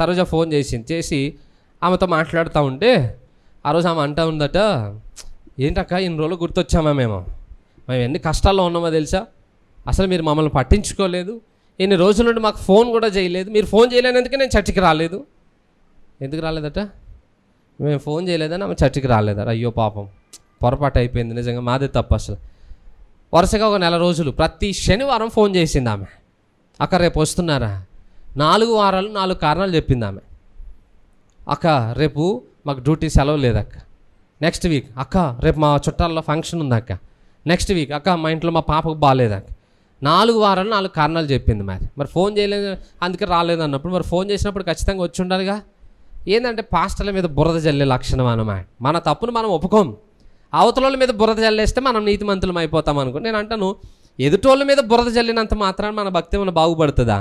సరోజ ఫోన్ చేసింది చేసి ఆమెతో మాట్లాడుతూ ఉంటే ఆ రోజు ఆమె అంటా ఉందట ఏంటక్క ఇన్ని రోజులు గుర్తొచ్చామా మేము మేము ఎన్ని కష్టాల్లో ఉన్నామో తెలుసా అసలు మీరు మమ్మల్ని పట్టించుకోలేదు ఎన్ని రోజుల నుండి మాకు ఫోన్ కూడా చేయలేదు మీరు ఫోన్ చేయలేనందుకే నేను చర్చికి రాలేదు ఎందుకు రాలేదట మేము ఫోన్ చేయలేదని ఆమె చర్చికి రాలేదట అయ్యో పాపం పొరపాటు అయిపోయింది నిజంగా మాదే తప్పు అసలు వరుసగా ఒక నెల రోజులు ప్రతి శనివారం ఫోన్ చేసింది ఆమె అక్క రేపు వస్తున్నారా నాలుగు వారాలు నాలుగు కారణాలు చెప్పింది ఆమె అక్క రేపు మాకు డ్యూటీ సెలవు లేదక్క నెక్స్ట్ వీక్ అక్క రేపు మా చుట్టాల్లో ఫంక్షన్ ఉందక్క నెక్స్ట్ వీక్ అక్క మా ఇంట్లో మా పాపకు బాగాలేదక్క నాలుగు వారాలు నాలుగు కారణాలు చెప్పింది మరి మరి ఫోన్ చేయలేదు అందుకే రాలేదు అన్నప్పుడు మరి ఫోన్ చేసినప్పుడు ఖచ్చితంగా వచ్చి ఉండాలిగా ఏంటంటే పాస్టర్ల మీద బురద జల్లే లక్షణం అనమాట మన తప్పును మనం ఒప్పుకోం అవతల మీద బురద జల్లేస్తే మనం మంతులం అయిపోతాం అనుకో నేను అంటాను ఎదుటోళ్ళ మీద బురద జల్లినంత మాత్రాన్ని మన భక్తి మన బాగుపడుతుందా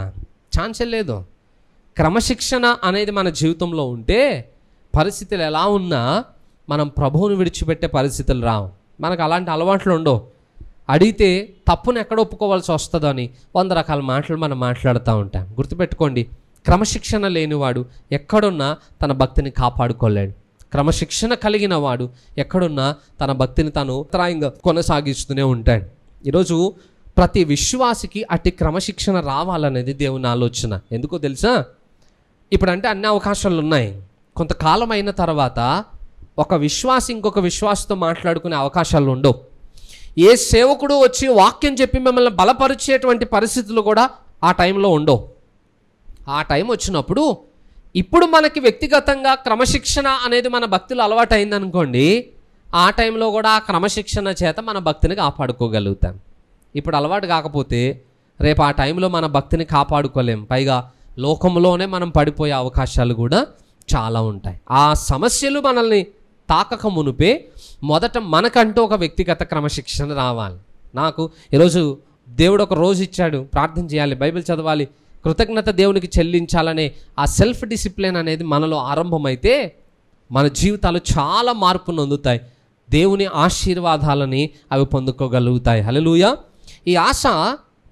ఛాన్సే లేదు క్రమశిక్షణ అనేది మన జీవితంలో ఉంటే పరిస్థితులు ఎలా ఉన్నా మనం ప్రభువును విడిచిపెట్టే పరిస్థితులు రావు మనకు అలాంటి అలవాట్లు ఉండవు అడిగితే తప్పును ఎక్కడ ఒప్పుకోవాల్సి అని వంద రకాల మాటలు మనం మాట్లాడుతూ ఉంటాం గుర్తుపెట్టుకోండి క్రమశిక్షణ లేనివాడు ఎక్కడున్నా తన భక్తిని కాపాడుకోలేడు క్రమశిక్షణ కలిగిన వాడు ఎక్కడున్నా తన భక్తిని తను ఉత్తరాయంగా కొనసాగిస్తూనే ఉంటాడు ఈరోజు ప్రతి విశ్వాసికి అట్టి క్రమశిక్షణ రావాలనేది దేవుని ఆలోచన ఎందుకో తెలుసా ఇప్పుడంటే అన్ని అవకాశాలు ఉన్నాయి కొంతకాలం అయిన తర్వాత ఒక విశ్వాసి ఇంకొక విశ్వాసతో మాట్లాడుకునే అవకాశాలు ఉండవు ఏ సేవకుడు వచ్చి వాక్యం చెప్పి మిమ్మల్ని బలపరిచేటువంటి పరిస్థితులు కూడా ఆ టైంలో ఉండవు ఆ టైం వచ్చినప్పుడు ఇప్పుడు మనకి వ్యక్తిగతంగా క్రమశిక్షణ అనేది మన భక్తులు అలవాటు అయిందనుకోండి ఆ టైంలో కూడా ఆ క్రమశిక్షణ చేత మన భక్తిని కాపాడుకోగలుగుతాం ఇప్పుడు అలవాటు కాకపోతే రేపు ఆ టైంలో మన భక్తిని కాపాడుకోలేం పైగా లోకంలోనే మనం పడిపోయే అవకాశాలు కూడా చాలా ఉంటాయి ఆ సమస్యలు మనల్ని తాకక మునిపే మొదట మనకంటూ ఒక వ్యక్తిగత క్రమశిక్షణ రావాలి నాకు ఈరోజు దేవుడు ఒక రోజు ఇచ్చాడు ప్రార్థన చేయాలి బైబిల్ చదవాలి కృతజ్ఞత దేవునికి చెల్లించాలనే ఆ సెల్ఫ్ డిసిప్లిన్ అనేది మనలో ఆరంభమైతే మన జీవితాలు చాలా మార్పు నొందుతాయి దేవుని ఆశీర్వాదాలని అవి పొందుకోగలుగుతాయి హలలుయ ఈ ఆశ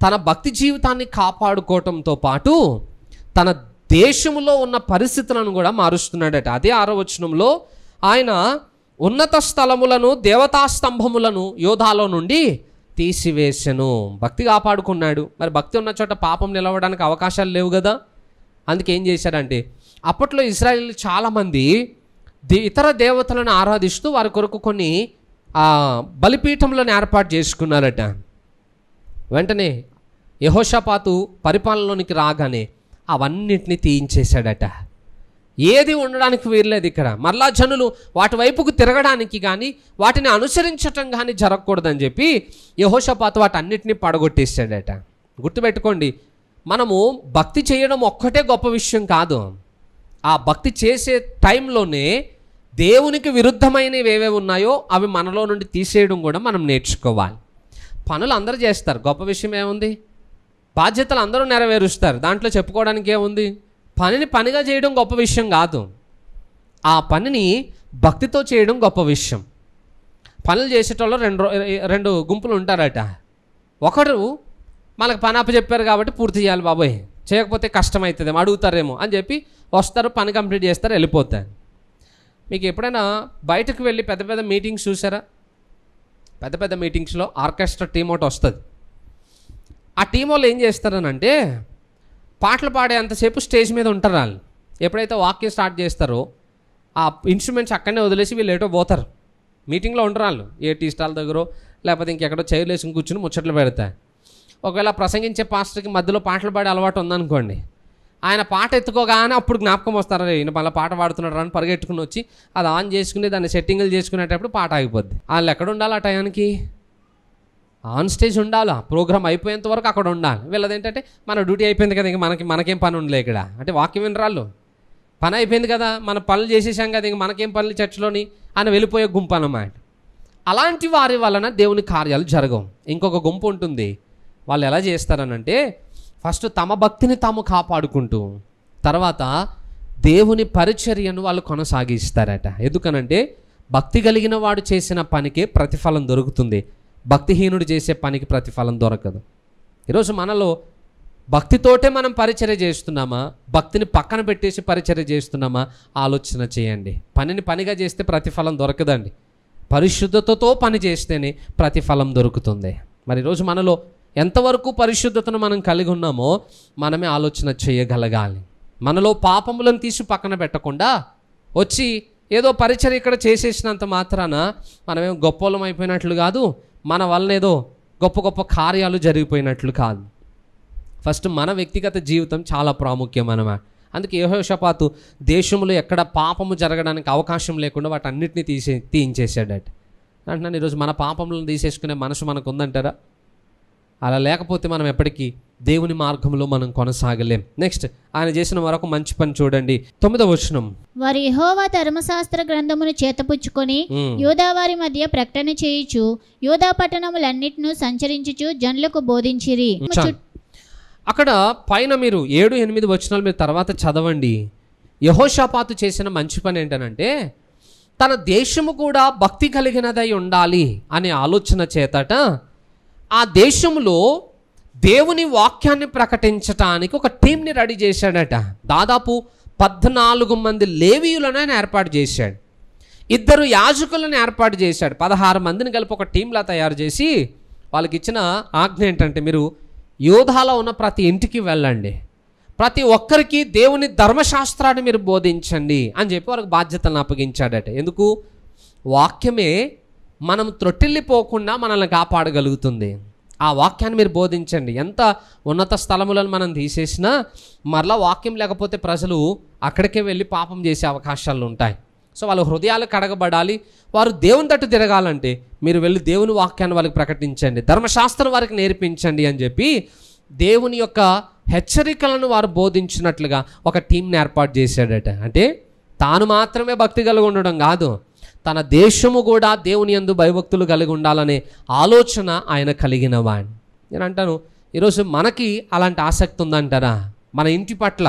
తన భక్తి జీవితాన్ని కాపాడుకోవటంతో పాటు తన దేశంలో ఉన్న పరిస్థితులను కూడా మారుస్తున్నాడట అదే ఆరవచనంలో ఆయన ఉన్నత స్థలములను దేవతాస్తంభములను యోధాలో నుండి తీసివేసెను భక్తి కాపాడుకున్నాడు మరి భక్తి ఉన్న చోట పాపం నిలవడానికి అవకాశాలు లేవు కదా అందుకేం చేశాడంటే అప్పట్లో ఇజ్రాయిల్ చాలామంది ఇతర దేవతలను ఆరాధిస్తూ వారి కొరకు కొన్ని బలిపీఠంలను ఏర్పాటు చేసుకున్నారట వెంటనే యహోషపాతు పరిపాలనలోనికి రాగానే అవన్నిటిని తీయించేశాడట ఏది ఉండడానికి వీరలేదు ఇక్కడ మరలా జనులు వాటి వైపుకు తిరగడానికి కానీ వాటిని అనుసరించటం కానీ జరగకూడదని చెప్పి యహోషపాత వాటి అన్నిటినీ పడగొట్టేసాడట గుర్తుపెట్టుకోండి మనము భక్తి చేయడం ఒక్కటే గొప్ప విషయం కాదు ఆ భక్తి చేసే టైంలోనే దేవునికి విరుద్ధమైనవి ఏవేవి ఉన్నాయో అవి మనలో నుండి తీసేయడం కూడా మనం నేర్చుకోవాలి పనులు అందరూ చేస్తారు గొప్ప విషయం ఏముంది బాధ్యతలు అందరూ నెరవేరుస్తారు దాంట్లో చెప్పుకోవడానికి ఏముంది పనిని పనిగా చేయడం గొప్ప విషయం కాదు ఆ పనిని భక్తితో చేయడం గొప్ప విషయం పనులు చేసేటోళ్ళు రెండు రెండు గుంపులు ఉంటారట ఒకరు మనకు పని అప్పచెప్పారు కాబట్టి పూర్తి చేయాలి బాబోయ్ చేయకపోతే కష్టమవుతుంది అడుగుతారేమో అని చెప్పి వస్తారు పని కంప్లీట్ చేస్తారు వెళ్ళిపోతారు మీకు ఎప్పుడైనా బయటకు వెళ్ళి పెద్ద పెద్ద మీటింగ్స్ చూసారా పెద్ద పెద్ద మీటింగ్స్లో ఆర్కెస్ట్రా టీం ఒకటి వస్తుంది ఆ టీం వాళ్ళు ఏం చేస్తారనంటే పాటలు పాడేంతసేపు స్టేజ్ మీద ఉంటారు వాళ్ళు ఎప్పుడైతే వాక్యం స్టార్ట్ చేస్తారో ఆ ఇన్స్ట్రుమెంట్స్ అక్కడనే వదిలేసి వీళ్ళు ఏటో పోతారు మీటింగ్లో ఉంటారు వాళ్ళు ఏ టీ స్టాల్ దగ్గర లేకపోతే ఇంకెక్కడో చైర్లు వేసుకుని కూర్చుని ముచ్చట్లు పెడతాయి ఒకవేళ ప్రసంగించే పాస్టర్కి మధ్యలో పాటలు పాడే అలవాటు ఉందనుకోండి ఆయన పాట ఎత్తుకోగానే అప్పుడు జ్ఞాపకం వస్తారు ఈయన మళ్ళీ పాట పాడుతున్నాడు అని పరిగెట్టుకుని వచ్చి అది ఆన్ చేసుకుని దాన్ని సెట్టింగ్లు చేసుకునేటప్పుడు పాట ఆగిపోద్ది వాళ్ళు ఎక్కడ ఉండాలి ఆ టయానికి ఆన్ స్టేజ్ ఉండాలా ప్రోగ్రామ్ అయిపోయేంత వరకు అక్కడ ఉండాలి వీళ్ళది ఏంటంటే మన డ్యూటీ అయిపోయింది కదా ఇంక మనకి మనకేం పని ఉండలే ఇక్కడ అంటే వాక్యం వినరాళ్ళు పని అయిపోయింది కదా మన పనులు చేసేసాం కదా ఇంక మనకేం పనులు చర్చిలోని అని వెళ్ళిపోయే గుంపు అన్నమాట అలాంటి వారి వలన దేవుని కార్యాలు జరగవు ఇంకొక గుంపు ఉంటుంది వాళ్ళు ఎలా చేస్తారనంటే ఫస్ట్ తమ భక్తిని తాము కాపాడుకుంటూ తర్వాత దేవుని పరిచర్యను వాళ్ళు కొనసాగిస్తారట ఎందుకనంటే భక్తి కలిగిన వాడు చేసిన పనికే ప్రతిఫలం దొరుకుతుంది భక్తిహీనుడు చేసే పనికి ప్రతిఫలం దొరకదు ఈరోజు మనలో భక్తితోటే మనం పరిచర్య చేస్తున్నామా భక్తిని పక్కన పెట్టేసి పరిచర్య చేస్తున్నామా ఆలోచన చేయండి పనిని పనిగా చేస్తే ప్రతిఫలం దొరకదండి పరిశుద్ధతతో పని చేస్తేనే ప్రతిఫలం దొరుకుతుంది మరి ఈరోజు మనలో ఎంతవరకు పరిశుద్ధతను మనం కలిగి ఉన్నామో మనమే ఆలోచన చేయగలగాలి మనలో పాపములను తీసి పక్కన పెట్టకుండా వచ్చి ఏదో పరిచర్ ఇక్కడ చేసేసినంత మాత్రాన మనమేం గొప్పలం అయిపోయినట్లు కాదు మన వల్ల ఏదో గొప్ప గొప్ప కార్యాలు జరిగిపోయినట్లు కాదు ఫస్ట్ మన వ్యక్తిగత జీవితం చాలా ప్రాముఖ్యం అనమాట అందుకే యహోషపాతు దేశంలో ఎక్కడ పాపము జరగడానికి అవకాశం లేకుండా వాటన్నిటిని తీసే తీయించేశాడట అంటున్నాను ఈరోజు మన పాపములను తీసేసుకునే మనసు మనకు ఉందంటారా అలా లేకపోతే మనం ఎప్పటికీ దేవుని మార్గంలో మనం కొనసాగలేం నెక్స్ట్ ఆయన చేసిన మరొక మంచి పని చూడండి తొమ్మిదవ వచనం వారి యహోవా ధర్మశాస్త్ర గ్రంథమును చేతపుచ్చుకొని hmm. వారి మధ్య ప్రకటన చేయుచు యూదా పట్టణములన్నిటిను సంచరించుచు జనులకు బోధించిరి hmm. అక్కడ పైన మీరు ఏడు ఎనిమిది వచనాలు మీరు తర్వాత చదవండి యహోషాపాతు చేసిన మంచి పని ఏంటనంటే తన దేశము కూడా భక్తి కలిగినదై ఉండాలి అనే ఆలోచన చేతట ఆ దేశంలో దేవుని వాక్యాన్ని ప్రకటించటానికి ఒక టీంని రెడీ చేశాడట దాదాపు పద్నాలుగు మంది లేవీయులను ఆయన ఏర్పాటు చేశాడు ఇద్దరు యాజకులను ఏర్పాటు చేశాడు పదహారు మందిని కలిపి ఒక టీంలా తయారు చేసి వాళ్ళకి ఇచ్చిన ఆజ్ఞ ఏంటంటే మీరు యోధాలో ఉన్న ప్రతి ఇంటికి వెళ్ళండి ప్రతి ఒక్కరికి దేవుని ధర్మశాస్త్రాన్ని మీరు బోధించండి అని చెప్పి వారికి బాధ్యతలను అప్పగించాడట ఎందుకు వాక్యమే మనం త్రొట్టిల్లిపోకుండా మనల్ని కాపాడగలుగుతుంది ఆ వాక్యాన్ని మీరు బోధించండి ఎంత ఉన్నత స్థలములను మనం తీసేసినా మరలా వాక్యం లేకపోతే ప్రజలు అక్కడికే వెళ్ళి పాపం చేసే అవకాశాలు ఉంటాయి సో వాళ్ళ హృదయాలు కడగబడాలి వారు దేవుని తట్టు తిరగాలంటే మీరు వెళ్ళి దేవుని వాక్యాన్ని వాళ్ళకి ప్రకటించండి ధర్మశాస్త్రం వారికి నేర్పించండి అని చెప్పి దేవుని యొక్క హెచ్చరికలను వారు బోధించినట్లుగా ఒక టీంని ఏర్పాటు చేశాడట అంటే తాను మాత్రమే భక్తి కలిగి ఉండడం కాదు తన దేశము కూడా దేవుని ఎందు భయభక్తులు కలిగి ఉండాలనే ఆలోచన ఆయన కలిగిన వాడిని నేను అంటాను ఈరోజు మనకి అలాంటి ఆసక్తి ఉందంటారా మన ఇంటి పట్ల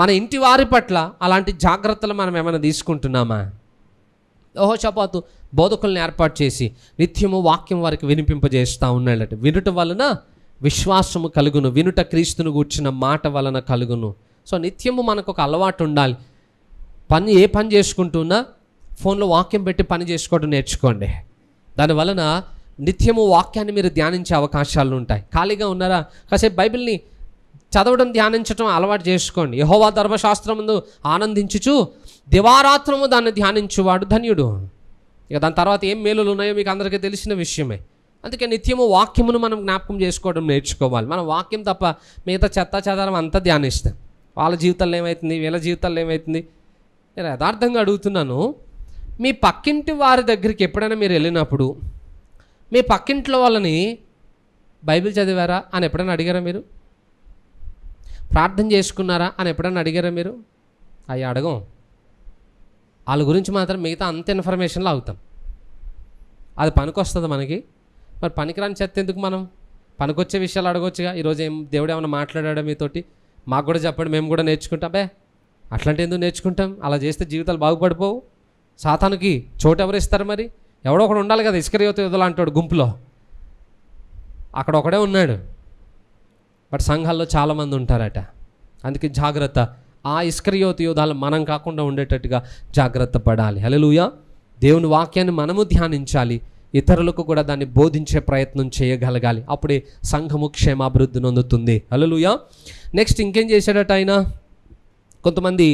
మన ఇంటి వారి పట్ల అలాంటి జాగ్రత్తలు మనం ఏమైనా తీసుకుంటున్నామా ఓహో బోధకులను ఏర్పాటు చేసి నిత్యము వాక్యం వారికి వినిపింపజేస్తూ ఉన్నాడట వినుట వలన విశ్వాసము కలుగును వినుట క్రీస్తును కూర్చిన మాట వలన కలుగును సో నిత్యము మనకు ఒక అలవాటు ఉండాలి పని ఏ పని చేసుకుంటున్నా ఫోన్లో వాక్యం పెట్టి పని చేసుకోవడం నేర్చుకోండి దానివలన నిత్యము వాక్యాన్ని మీరు ధ్యానించే అవకాశాలు ఉంటాయి ఖాళీగా ఉన్నారా కాసేపు బైబిల్ని చదవడం ధ్యానించడం అలవాటు చేసుకోండి యహోవా ముందు ఆనందించుచు దివారాత్రము దాన్ని ధ్యానించువాడు ధన్యుడు ఇక దాని తర్వాత ఏం మేలులు ఉన్నాయో మీకు అందరికీ తెలిసిన విషయమే అందుకే నిత్యము వాక్యమును మనం జ్ఞాపకం చేసుకోవడం నేర్చుకోవాలి మనం వాక్యం తప్ప మిగతా చెత్త చెదారం అంతా ధ్యానిస్తాం వాళ్ళ జీవితాల్లో ఏమవుతుంది వీళ్ళ జీవితాల్లో ఏమవుతుంది నేను యథార్థంగా అడుగుతున్నాను మీ పక్కింటి వారి దగ్గరికి ఎప్పుడైనా మీరు వెళ్ళినప్పుడు మీ పక్కింట్లో వాళ్ళని బైబిల్ చదివారా అని ఎప్పుడైనా అడిగారా మీరు ప్రార్థన చేసుకున్నారా అని ఎప్పుడైనా అడిగారా మీరు అవి అడగం వాళ్ళ గురించి మాత్రం మిగతా అంత ఇన్ఫర్మేషన్లో అవుతాం అది పనికి వస్తుంది మనకి మరి పనికిరాని చెత్త ఎందుకు మనం పనికొచ్చే విషయాలు అడగొచ్చుగా ఈరోజు ఏం దేవుడు ఏమైనా మాట్లాడాడు మీతోటి మాకు కూడా చెప్పండి మేము కూడా నేర్చుకుంటాం బే అట్లాంటి ఎందుకు నేర్చుకుంటాం అలా చేస్తే జీవితాలు బాగుపడిపోవు సాతానికి చోటు ఎవరు ఇస్తారు మరి ఎవడో ఒకడు ఉండాలి కదా ఇస్కరియోత యుద్ధలు అంటాడు గుంపులో అక్కడ ఒకడే ఉన్నాడు బట్ సంఘాల్లో చాలామంది ఉంటారట అందుకే జాగ్రత్త ఆ ఇస్కరియోతి యోధాలు మనం కాకుండా ఉండేటట్టుగా జాగ్రత్త పడాలి హలోయ దేవుని వాక్యాన్ని మనము ధ్యానించాలి ఇతరులకు కూడా దాన్ని బోధించే ప్రయత్నం చేయగలగాలి అప్పుడే సంఘము క్షేమాభివృద్ధి నొందుతుంది హలో నెక్స్ట్ ఇంకేం చేశాడట ఆయన కొంతమంది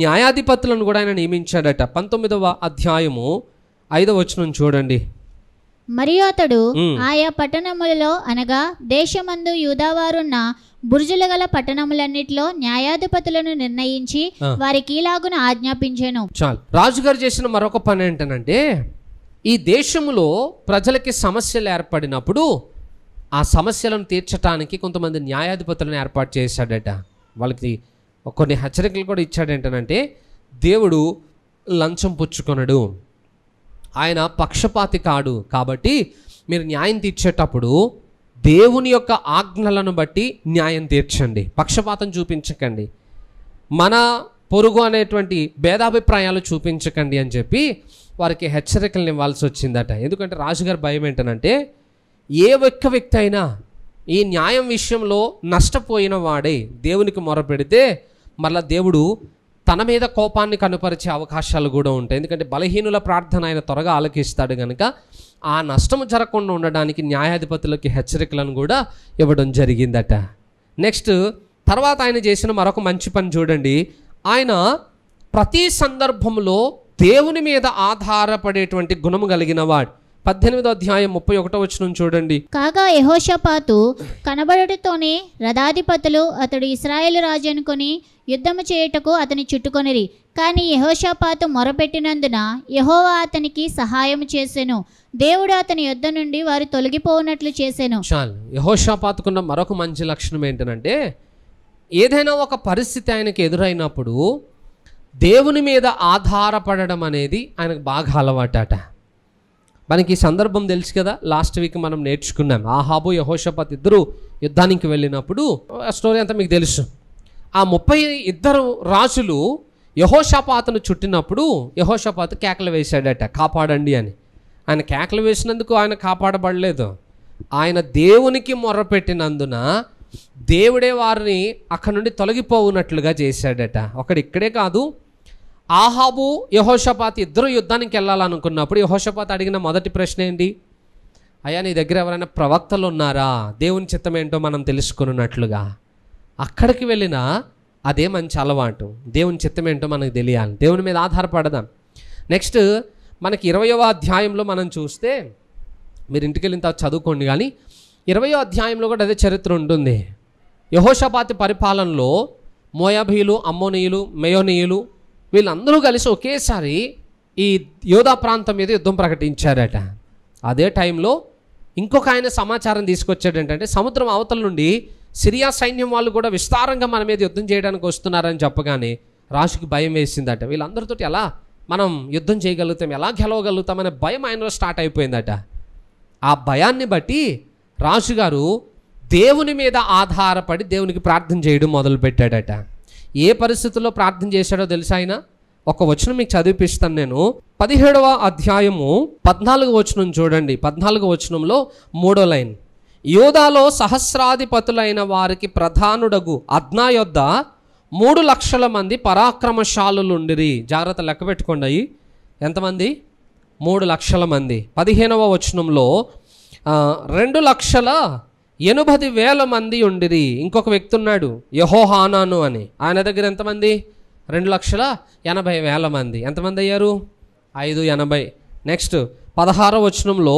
న్యాయాధిపతులను కూడా ఆయన నియమించాడట పంతొమ్మిదవ అధ్యాయము ఐదవ వచనం చూడండి మరియు అతడు ఆయా పట్టణములలో అనగా దేశమందు యూదావారున్న బుర్జుల గల పట్టణములన్నిటిలో న్యాయాధిపతులను నిర్ణయించి వారికి ఇలాగున ఆజ్ఞాపించాను చాలు రాజుగారు చేసిన మరొక పని ఏంటంటే ఈ దేశంలో ప్రజలకి సమస్యలు ఏర్పడినప్పుడు ఆ సమస్యలను తీర్చడానికి కొంతమంది న్యాయాధిపతులను ఏర్పాటు చేశాడట వాళ్ళకి కొన్ని హెచ్చరికలు కూడా ఇచ్చాడు ఏంటనంటే దేవుడు లంచం పుచ్చుకొనడు ఆయన పక్షపాతి కాడు కాబట్టి మీరు న్యాయం తీర్చేటప్పుడు దేవుని యొక్క ఆజ్ఞలను బట్టి న్యాయం తీర్చండి పక్షపాతం చూపించకండి మన పొరుగు అనేటువంటి భేదాభిప్రాయాలు చూపించకండి అని చెప్పి వారికి హెచ్చరికలను ఇవ్వాల్సి వచ్చిందట ఎందుకంటే రాజుగారి భయం ఏంటనంటే ఏ ఒక్క వ్యక్తి అయినా ఈ న్యాయం విషయంలో నష్టపోయిన వాడే దేవునికి మొరపెడితే మళ్ళా దేవుడు తన మీద కోపాన్ని కనుపరిచే అవకాశాలు కూడా ఉంటాయి ఎందుకంటే బలహీనుల ప్రార్థన ఆయన త్వరగా ఆలకిస్తాడు కనుక ఆ నష్టం జరగకుండా ఉండడానికి న్యాయాధిపతులకి హెచ్చరికలను కూడా ఇవ్వడం జరిగిందట నెక్స్ట్ తర్వాత ఆయన చేసిన మరొక మంచి పని చూడండి ఆయన ప్రతి సందర్భంలో దేవుని మీద ఆధారపడేటువంటి గుణము కలిగిన వాడు పద్దెనిమిదో అధ్యాయం ముప్పై ఒకటో వచ్చిన చూడండి కాగా యహోషపాతు కనబడుటతోనే రథాధిపతులు అతడు ఇస్రాయేల్ రాజు అనుకుని యుద్ధము చేయుటకు అతని చుట్టుకొనిరి కానీ యహోషపాతు మొరపెట్టినందున యహోవా అతనికి సహాయం చేసెను దేవుడు అతని యుద్ధ నుండి వారు తొలగిపోనట్లు చేశాను చాలు యహోషపాతుకున్న మరొక మంచి లక్షణం ఏంటంటే ఏదైనా ఒక పరిస్థితి ఆయనకు ఎదురైనప్పుడు దేవుని మీద ఆధారపడడం అనేది ఆయనకు బాగా అలవాటట మనకి ఈ సందర్భం తెలుసు కదా లాస్ట్ వీక్ మనం నేర్చుకున్నాం ఆహాబు యహోషపాత్ ఇద్దరు యుద్ధానికి వెళ్ళినప్పుడు ఆ స్టోరీ అంతా మీకు తెలుసు ఆ ముప్పై ఇద్దరు రాజులు యహోషపాతను చుట్టినప్పుడు యహోషపాత్ కేకలు వేశాడట కాపాడండి అని ఆయన కేకలు వేసినందుకు ఆయన కాపాడబడలేదు ఆయన దేవునికి మొర్రపెట్టినందున దేవుడే వారిని అక్కడ నుండి తొలగిపోవునట్లుగా చేశాడట ఒకడు ఇక్కడే కాదు ఆహాబు యహోషపాత్ ఇద్దరు యుద్ధానికి వెళ్ళాలనుకున్నప్పుడు యహోషపాత్ అడిగిన మొదటి ప్రశ్న ఏంటి అయ్యా నీ దగ్గర ఎవరైనా ప్రవక్తలు ఉన్నారా దేవుని చిత్తం ఏంటో మనం తెలుసుకున్నట్లుగా అక్కడికి వెళ్ళినా అదే మంచి అలవాటు దేవుని చిత్తం ఏంటో మనకు తెలియాలి దేవుని మీద ఆధారపడదాం నెక్స్ట్ మనకి ఇరవయో అధ్యాయంలో మనం చూస్తే మీరు ఇంటికి వెళ్ళిన చదువుకోండి కానీ ఇరవయో అధ్యాయంలో కూడా అదే చరిత్ర ఉంటుంది యహోషపాతి పరిపాలనలో మోయాభీయులు అమ్మోనీయులు మేయోనీయులు వీళ్ళందరూ కలిసి ఒకేసారి ఈ యోధా ప్రాంతం మీద యుద్ధం ప్రకటించారట అదే టైంలో ఇంకొక ఆయన సమాచారం తీసుకొచ్చాడు ఏంటంటే సముద్రం అవతల నుండి సిరియా సైన్యం వాళ్ళు కూడా విస్తారంగా మన మీద యుద్ధం చేయడానికి వస్తున్నారని చెప్పగానే రాజుకి భయం వేసిందట వీళ్ళందరితోటి ఎలా మనం యుద్ధం చేయగలుగుతాం ఎలా గెలవగలుగుతామనే భయం ఆయనలో స్టార్ట్ అయిపోయిందట ఆ భయాన్ని బట్టి రాజుగారు దేవుని మీద ఆధారపడి దేవునికి ప్రార్థన చేయడం మొదలుపెట్టాడట ఏ పరిస్థితుల్లో ప్రార్థన చేశాడో తెలుసా ఆయన ఒక వచనం మీకు చదివిపిస్తాను నేను పదిహేడవ అధ్యాయము పద్నాలుగు వచనం చూడండి పద్నాలుగు వచనంలో మూడో లైన్ యోధాలో సహస్రాధిపతులైన వారికి ప్రధానుడగు అద్నా యొద్ద మూడు లక్షల మంది పరాక్రమశాలులుండిరి జాగ్రత్త లెక్క పెట్టుకోండి ఎంతమంది మూడు లక్షల మంది పదిహేనవ వచనంలో రెండు లక్షల ఎనభై వేల మంది ఉండిరి ఇంకొక వ్యక్తి ఉన్నాడు యహో హానాను అని ఆయన దగ్గర ఎంతమంది రెండు లక్షల ఎనభై వేల మంది ఎంతమంది అయ్యారు ఐదు ఎనభై నెక్స్ట్ పదహారవ వచనంలో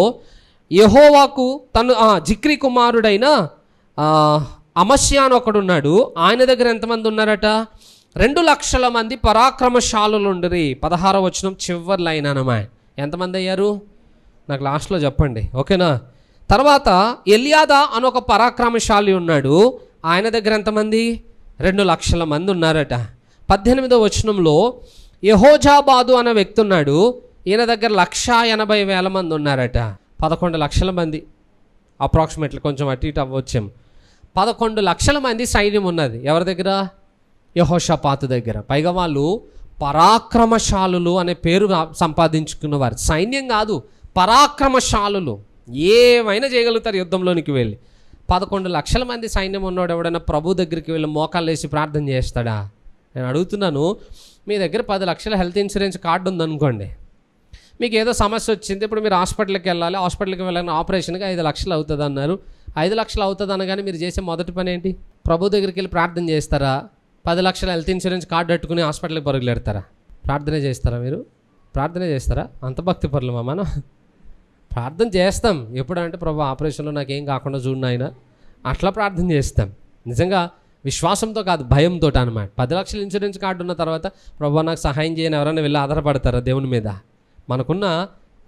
యహోవాకు తను జిక్రి కుమారుడైన అమస్యాన్ ఒకడున్నాడు ఆయన దగ్గర ఎంతమంది ఉన్నారట రెండు లక్షల మంది పరాక్రమశాలులు ఉండిరి పదహారవ వచనం చివరి లైన్ అనమా ఎంతమంది అయ్యారు నాకు లాస్ట్లో చెప్పండి ఓకేనా తర్వాత ఎలియాదా ఒక పరాక్రమశాలి ఉన్నాడు ఆయన దగ్గర ఎంతమంది రెండు లక్షల మంది ఉన్నారట పద్దెనిమిదో వచనంలో యహోజాబాదు అనే వ్యక్తి ఉన్నాడు ఈయన దగ్గర లక్ష ఎనభై వేల మంది ఉన్నారట పదకొండు లక్షల మంది అప్రాక్సిమేట్లీ కొంచెం అటు ఇటు అవ్వచ్చాం పదకొండు లక్షల మంది సైన్యం ఉన్నది ఎవరి దగ్గర యహోషపాతు దగ్గర పైగా వాళ్ళు పరాక్రమశాలులు అనే పేరు సంపాదించుకున్నవారు సైన్యం కాదు పరాక్రమశాలులు ఏమైనా చేయగలుగుతారు యుద్ధంలోనికి వెళ్ళి పదకొండు లక్షల మంది సైన్యం ఉన్నాడు ఎవడైనా ప్రభు దగ్గరికి వెళ్ళి మోకాలు వేసి ప్రార్థన చేస్తాడా నేను అడుగుతున్నాను మీ దగ్గర పది లక్షల హెల్త్ ఇన్సూరెన్స్ కార్డు ఉందనుకోండి మీకు ఏదో సమస్య వచ్చింది ఇప్పుడు మీరు హాస్పిటల్కి వెళ్ళాలి హాస్పిటల్కి వెళ్ళాలని ఆపరేషన్కి ఐదు లక్షలు అవుతుంది అన్నారు ఐదు లక్షలు అవుతుంది అనగానే మీరు చేసే మొదటి పని ఏంటి ప్రభు దగ్గరికి వెళ్ళి ప్రార్థన చేస్తారా పది లక్షల హెల్త్ ఇన్సూరెన్స్ కార్డు పెట్టుకుని హాస్పిటల్కి పరుగులు పెడతారా ప్రార్థన చేస్తారా మీరు ప్రార్థన చేస్తారా అంత భక్తి పనులు మా మనం ప్రార్థన చేస్తాం ఎప్పుడంటే ప్రభు ఆపరేషన్లో నాకేం కాకుండా చూడండి ఆయన అట్లా ప్రార్థన చేస్తాం నిజంగా విశ్వాసంతో కాదు భయంతో అనమాట పది లక్షల ఇన్సూరెన్స్ కార్డు ఉన్న తర్వాత ప్రభు నాకు సహాయం చేయని ఎవరైనా వెళ్ళి ఆధారపడతారా దేవుని మీద మనకున్న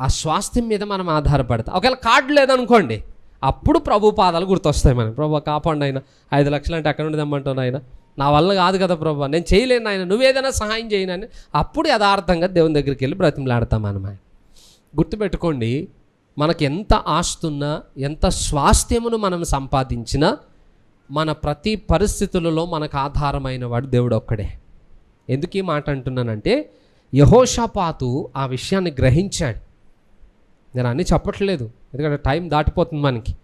ఆ స్వాస్థ్యం మీద మనం ఆధారపడతాం ఒకవేళ కార్డు లేదనుకోండి అప్పుడు ప్రభు పాదాలు గుర్తొస్తాయి మనం ప్రభు కాపాడు ఆయన ఐదు లక్షలు అంటే అక్కడ ఉండదమ్మంటాను ఆయన నా వల్ల కాదు కదా ప్రభు నేను చేయలేను ఆయన నువ్వేదైనా సహాయం చేయను అని అప్పుడు యథార్థంగా దేవుని దగ్గరికి వెళ్ళి బ్రతిమలాడతామన్నమాట గుర్తుపెట్టుకోండి మనకు ఎంత ఆస్తున్నా ఎంత స్వాస్థ్యమును మనం సంపాదించినా మన ప్రతి పరిస్థితులలో మనకు ఆధారమైన వాడు దేవుడు ఒక్కడే ఎందుకు ఈ మాట అంటున్నానంటే యహోషపాతు ఆ విషయాన్ని గ్రహించాడు నేను అన్నీ చెప్పట్లేదు ఎందుకంటే టైం దాటిపోతుంది మనకి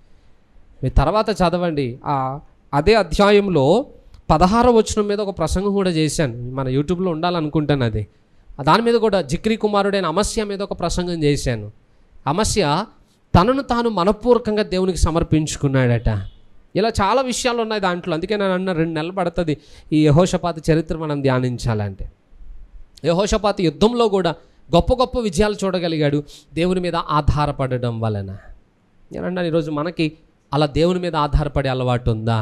మీ తర్వాత చదవండి ఆ అదే అధ్యాయంలో పదహార వచనం మీద ఒక ప్రసంగం కూడా చేశాను మన యూట్యూబ్లో ఉండాలనుకుంటాను అది దాని మీద కూడా జిక్రీ కుమారుడైన అమస్య మీద ఒక ప్రసంగం చేశాను అమస్య తనను తాను మనపూర్వకంగా దేవునికి సమర్పించుకున్నాడట ఇలా చాలా విషయాలు ఉన్నాయి దాంట్లో అందుకే నేను అన్న రెండు నెలలు పడుతుంది ఈ యహోషపాత చరిత్ర మనం ధ్యానించాలంటే యహోషపాత యుద్ధంలో కూడా గొప్ప గొప్ప విజయాలు చూడగలిగాడు దేవుని మీద ఆధారపడడం వలన నేనన్నా ఈరోజు మనకి అలా దేవుని మీద ఆధారపడే అలవాటు ఉందా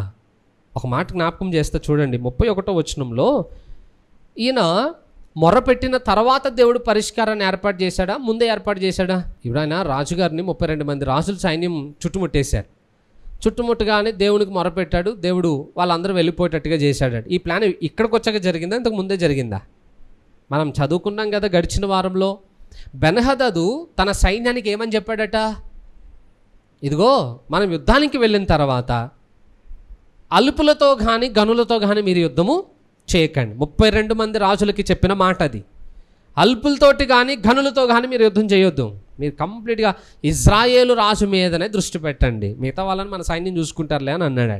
ఒక మాట జ్ఞాపకం చేస్తే చూడండి ముప్పై ఒకటో వచనంలో ఈయన మొరపెట్టిన తర్వాత దేవుడు పరిష్కారాన్ని ఏర్పాటు చేశాడా ముందే ఏర్పాటు చేశాడా ఇప్పుడు ఆయన రాజుగారిని ముప్పై రెండు మంది రాజుల సైన్యం చుట్టుముట్టేశారు చుట్టుముట్టగానే దేవునికి మొరపెట్టాడు దేవుడు వాళ్ళందరూ వెళ్ళిపోయేటట్టుగా చేశాడు ఈ ప్లాన్ ఇక్కడికి వచ్చాక జరిగిందా ఇంతకు ముందే జరిగిందా మనం చదువుకున్నాం కదా గడిచిన వారంలో బెనహదదు తన సైన్యానికి ఏమని చెప్పాడట ఇదిగో మనం యుద్ధానికి వెళ్ళిన తర్వాత అలుపులతో కానీ గనులతో కానీ మీరు యుద్ధము చేయకండి ముప్పై రెండు మంది రాజులకి చెప్పిన మాట అది అల్పులతోటి కానీ ఘనులతో కానీ మీరు యుద్ధం చేయొద్దు మీరు కంప్లీట్గా ఇజ్రాయేలు రాజు మీదనే దృష్టి పెట్టండి మిగతా వాళ్ళని మన సైన్యం చూసుకుంటారులే అని అన్నాడు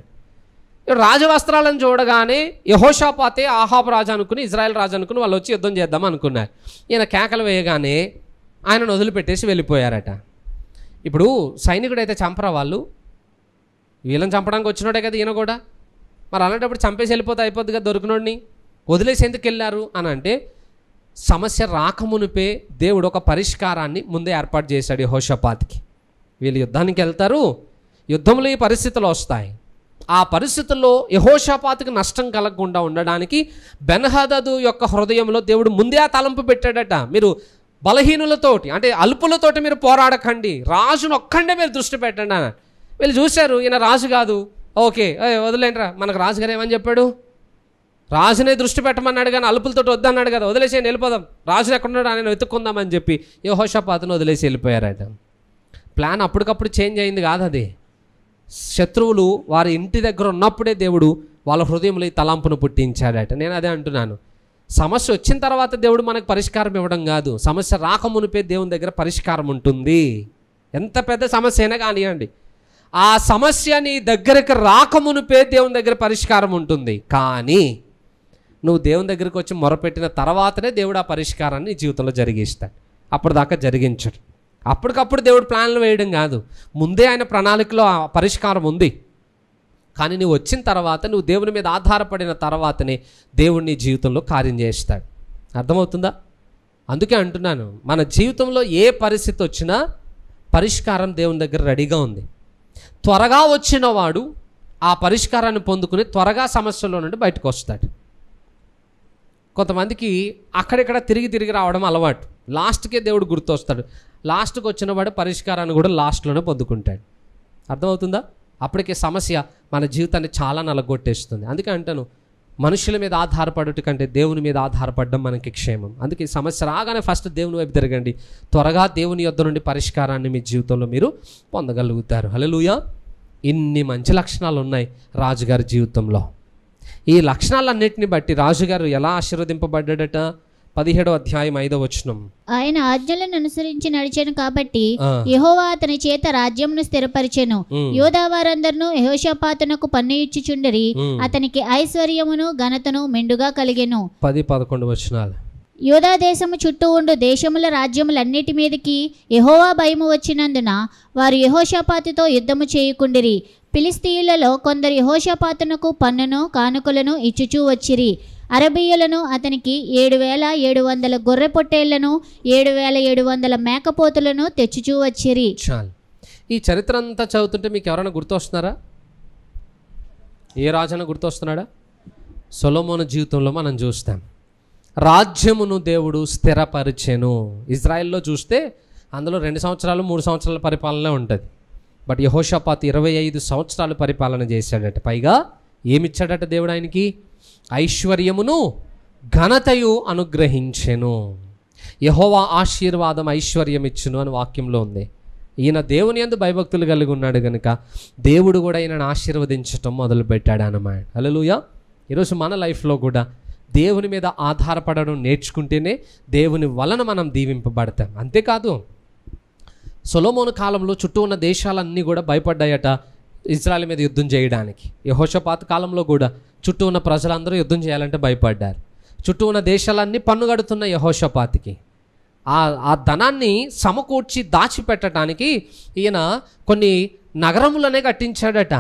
రాజవస్త్రాలను చూడగానే యహోషాపాతే ఆహాబ్ రాజు అనుకుని ఇజ్రాయెల్ రాజు అనుకుని వాళ్ళు వచ్చి యుద్ధం చేద్దాం అనుకున్నారు ఈయన కేకలు వేయగానే ఆయనను వదిలిపెట్టేసి వెళ్ళిపోయారట ఇప్పుడు సైనికుడైతే చంపరా వాళ్ళు వీళ్ళని చంపడానికి వచ్చినోడే కదా ఈయన కూడా మరి అలాంటప్పుడు చంపేసి వెళ్ళిపోతే అయిపోద్ది కదా దొరికినోడిని వదిలేసి ఎందుకు వెళ్ళారు అని అంటే సమస్య రాకమునిపే దేవుడు ఒక పరిష్కారాన్ని ముందే ఏర్పాటు చేశాడు హోషపాతికి వీళ్ళు యుద్ధానికి వెళ్తారు యుద్ధంలో ఈ పరిస్థితులు వస్తాయి ఆ పరిస్థితుల్లో యహోషపాతికి నష్టం కలగకుండా ఉండడానికి బెన్హదదు యొక్క హృదయంలో దేవుడు ముందే ఆ తలంపు పెట్టాడట మీరు బలహీనులతోటి అంటే అల్పులతోటి మీరు పోరాడకండి రాజును ఒక్కండే మీరు దృష్టి పెట్టండి వీళ్ళు చూశారు ఈయన రాజు కాదు ఓకే వదిలేంట్రా మనకు రాజుగారు ఏమని చెప్పాడు రాజుని దృష్టి పెట్టమన్నాడు కానీ అలుపులతో వద్దన్నాడు కదా వదిలేసేయండి వెళ్ళిపోదాం రాజు ఎక్కడున్నాడు ఆయన వెతుక్కుందామని చెప్పి యహోషపాతను వదిలేసి వెళ్ళిపోయారట ప్లాన్ అప్పటికప్పుడు చేంజ్ అయింది కాదు అది శత్రువులు వారి ఇంటి దగ్గర ఉన్నప్పుడే దేవుడు వాళ్ళ హృదయంలో తలాంపును పుట్టించాడట నేను అదే అంటున్నాను సమస్య వచ్చిన తర్వాత దేవుడు మనకు పరిష్కారం ఇవ్వడం కాదు సమస్య రాకమునిపే దేవుని దగ్గర పరిష్కారం ఉంటుంది ఎంత పెద్ద సమస్య అయినా కానివ్వండి ఆ సమస్య నీ దగ్గరకు రాకమునుపే దేవుని దగ్గర పరిష్కారం ఉంటుంది కానీ నువ్వు దేవుని దగ్గరికి వచ్చి మొరపెట్టిన తర్వాతనే దేవుడు ఆ పరిష్కారాన్ని జీవితంలో జరిగిస్తాడు అప్పటిదాకా జరిగించడు అప్పటికప్పుడు దేవుడు ప్లాన్లు వేయడం కాదు ముందే ఆయన ప్రణాళికలో ఆ పరిష్కారం ఉంది కానీ నువ్వు వచ్చిన తర్వాత నువ్వు దేవుని మీద ఆధారపడిన తర్వాతనే దేవుడిని జీవితంలో కార్యం చేస్తాడు అర్థమవుతుందా అందుకే అంటున్నాను మన జీవితంలో ఏ పరిస్థితి వచ్చినా పరిష్కారం దేవుని దగ్గర రెడీగా ఉంది త్వరగా వచ్చిన వాడు ఆ పరిష్కారాన్ని పొందుకుని త్వరగా సమస్యలో నుండి బయటకు వస్తాడు కొంతమందికి అక్కడెక్కడ తిరిగి తిరిగి రావడం అలవాటు లాస్ట్కే దేవుడు గుర్తొస్తాడు లాస్ట్కి వచ్చిన వాడు పరిష్కారాన్ని కూడా లాస్ట్లోనే పొందుకుంటాడు అర్థమవుతుందా అప్పటికే సమస్య మన జీవితాన్ని చాలా నలగొట్టేస్తుంది అందుకే అంటాను మనుషుల మీద ఆధారపడటం కంటే దేవుని మీద ఆధారపడడం మనకి క్షేమం అందుకే సమస్య రాగానే ఫస్ట్ దేవుని వైపు తిరగండి త్వరగా దేవుని యొద్ద నుండి పరిష్కారాన్ని మీ జీవితంలో మీరు పొందగలుగుతారు హలో ఇన్ని మంచి లక్షణాలు ఉన్నాయి రాజుగారి జీవితంలో ఈ లక్షణాలన్నింటిని బట్టి రాజుగారు ఎలా ఆశీర్వదింపబడ్డాడట పదిహేడో అధ్యాయం ఐదో వచనం ఆయన ఆజ్ఞలను అనుసరించి నడిచాను కాబట్టి యహోవా అతని చేత రాజ్యంను స్థిరపరిచెను వారందరూ యహోషపాతునకు పన్ను ఇచ్చుచుండరి అతనికి ఐశ్వర్యమును ఘనతను మెండుగా కలిగెను పది పదకొండు వచనాలు యోధా దేశము చుట్టూ ఉండు దేశముల రాజ్యములన్నిటి మీదకి యహోవా భయము వచ్చినందున వారు యహోషపాతితో యుద్ధము చేయకుండిరి ఫిలిస్తీయులలో కొందరు యహోషపాతునకు పన్నును కానుకలను ఇచ్చుచూ వచ్చిరి అరబీయులను అతనికి ఏడు వేల ఏడు వందల గొర్రె పొట్టేళ్లను ఏడు వేల ఏడు వందల మేకపోతులను తెచ్చుచూ వచ్చిరి చాలు ఈ చరిత్ర అంతా చదువుతుంటే మీకు ఎవరైనా గుర్తొస్తున్నారా ఏ రాజన గుర్తొస్తున్నాడా సొలోమోన జీవితంలో మనం చూస్తాం రాజ్యమును దేవుడు స్థిరపరిచెను ఇజ్రాయెల్లో చూస్తే అందులో రెండు సంవత్సరాలు మూడు సంవత్సరాల పరిపాలనే ఉంటుంది బట్ యహోషపాత్ ఇరవై ఐదు సంవత్సరాలు పరిపాలన చేశాడట పైగా ఏమిచ్చాడట దేవుడు ఆయనకి ఐశ్వర్యమును ఘనతయు అనుగ్రహించెను యహోవా ఆశీర్వాదం ఐశ్వర్యం ఇచ్చును అని వాక్యంలో ఉంది ఈయన దేవుని ఎందు భయభక్తులు కలిగి ఉన్నాడు కనుక దేవుడు కూడా ఈయనను ఆశీర్వదించటం మొదలుపెట్టాడు అన్నమాట అలలుయ ఈరోజు మన లైఫ్లో కూడా దేవుని మీద ఆధారపడడం నేర్చుకుంటేనే దేవుని వలన మనం దీవింపబడతాం అంతేకాదు సొలోమోను కాలంలో చుట్టూ ఉన్న దేశాలన్నీ కూడా భయపడ్డాయట ఇజ్రాయల్ మీద యుద్ధం చేయడానికి యహోషపాత కాలంలో కూడా చుట్టూ ఉన్న ప్రజలందరూ యుద్ధం చేయాలంటే భయపడ్డారు చుట్టూ ఉన్న దేశాలన్నీ పన్నుగడుతున్న యహోషపాతికి ఆ ఆ ధనాన్ని సమకూర్చి దాచిపెట్టడానికి ఈయన కొన్ని నగరములనే కట్టించాడట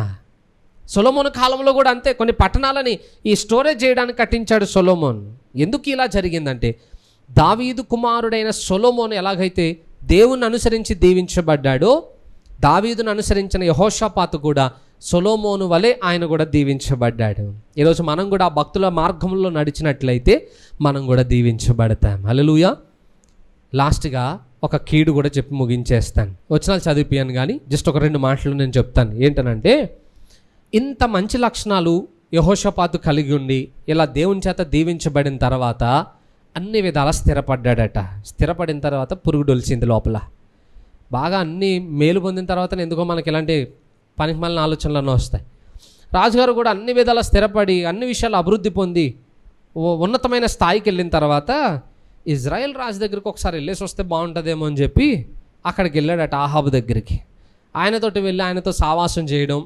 సొలోమోన్ కాలంలో కూడా అంతే కొన్ని పట్టణాలని ఈ స్టోరేజ్ చేయడానికి కట్టించాడు సొలోమోన్ ఎందుకు ఇలా జరిగిందంటే దావీదు కుమారుడైన సొలోమోన్ ఎలాగైతే దేవుని అనుసరించి దీవించబడ్డాడో దావీదును అనుసరించిన యహోషపాతు కూడా సొలోమోను వలె ఆయన కూడా దీవించబడ్డాడు ఈరోజు మనం కూడా ఆ భక్తుల మార్గంలో నడిచినట్లయితే మనం కూడా దీవించబడతాం అలలుయ లాస్ట్గా ఒక కీడు కూడా చెప్పి ముగించేస్తాను వచ్చిన చదివిపోయాను కానీ జస్ట్ ఒక రెండు మాటలు నేను చెప్తాను ఏంటనంటే ఇంత మంచి లక్షణాలు యహోషపాతు కలిగి ఉండి ఇలా దేవుని చేత దీవించబడిన తర్వాత అన్ని విధాలా స్థిరపడ్డాడట స్థిరపడిన తర్వాత పురుగు డొలిచింది లోపల బాగా అన్ని మేలు పొందిన తర్వాత ఎందుకో మనకి ఇలాంటి పనికిమాలిన ఆలోచనలన్నీ వస్తాయి రాజుగారు కూడా అన్ని విధాల స్థిరపడి అన్ని విషయాలు అభివృద్ధి పొంది ఉన్నతమైన స్థాయికి వెళ్ళిన తర్వాత ఇజ్రాయెల్ రాజు దగ్గరికి ఒకసారి వెళ్ళేసి వస్తే బాగుంటుందేమో అని చెప్పి అక్కడికి వెళ్ళాడట ఆహాబు దగ్గరికి ఆయనతోటి వెళ్ళి ఆయనతో సావాసం చేయడం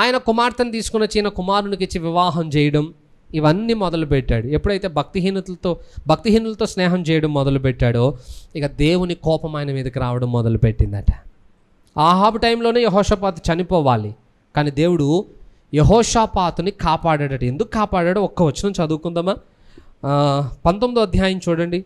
ఆయన కుమార్తెను తీసుకుని చిన్న కుమారునికి ఇచ్చి వివాహం చేయడం ఇవన్నీ మొదలుపెట్టాడు ఎప్పుడైతే భక్తిహీనతలతో భక్తిహీనులతో స్నేహం చేయడం మొదలుపెట్టాడో ఇక దేవుని కోపం ఆయన మీదకి రావడం మొదలు పెట్టిందట ఆహాబ్ టైంలోనే యహోషపాత్ చనిపోవాలి కానీ దేవుడు యహోషాపాతుని కాపాడాడట ఎందుకు కాపాడాడో ఒక్క వచనం చదువుకుందామా పంతొమ్మిదో అధ్యాయం చూడండి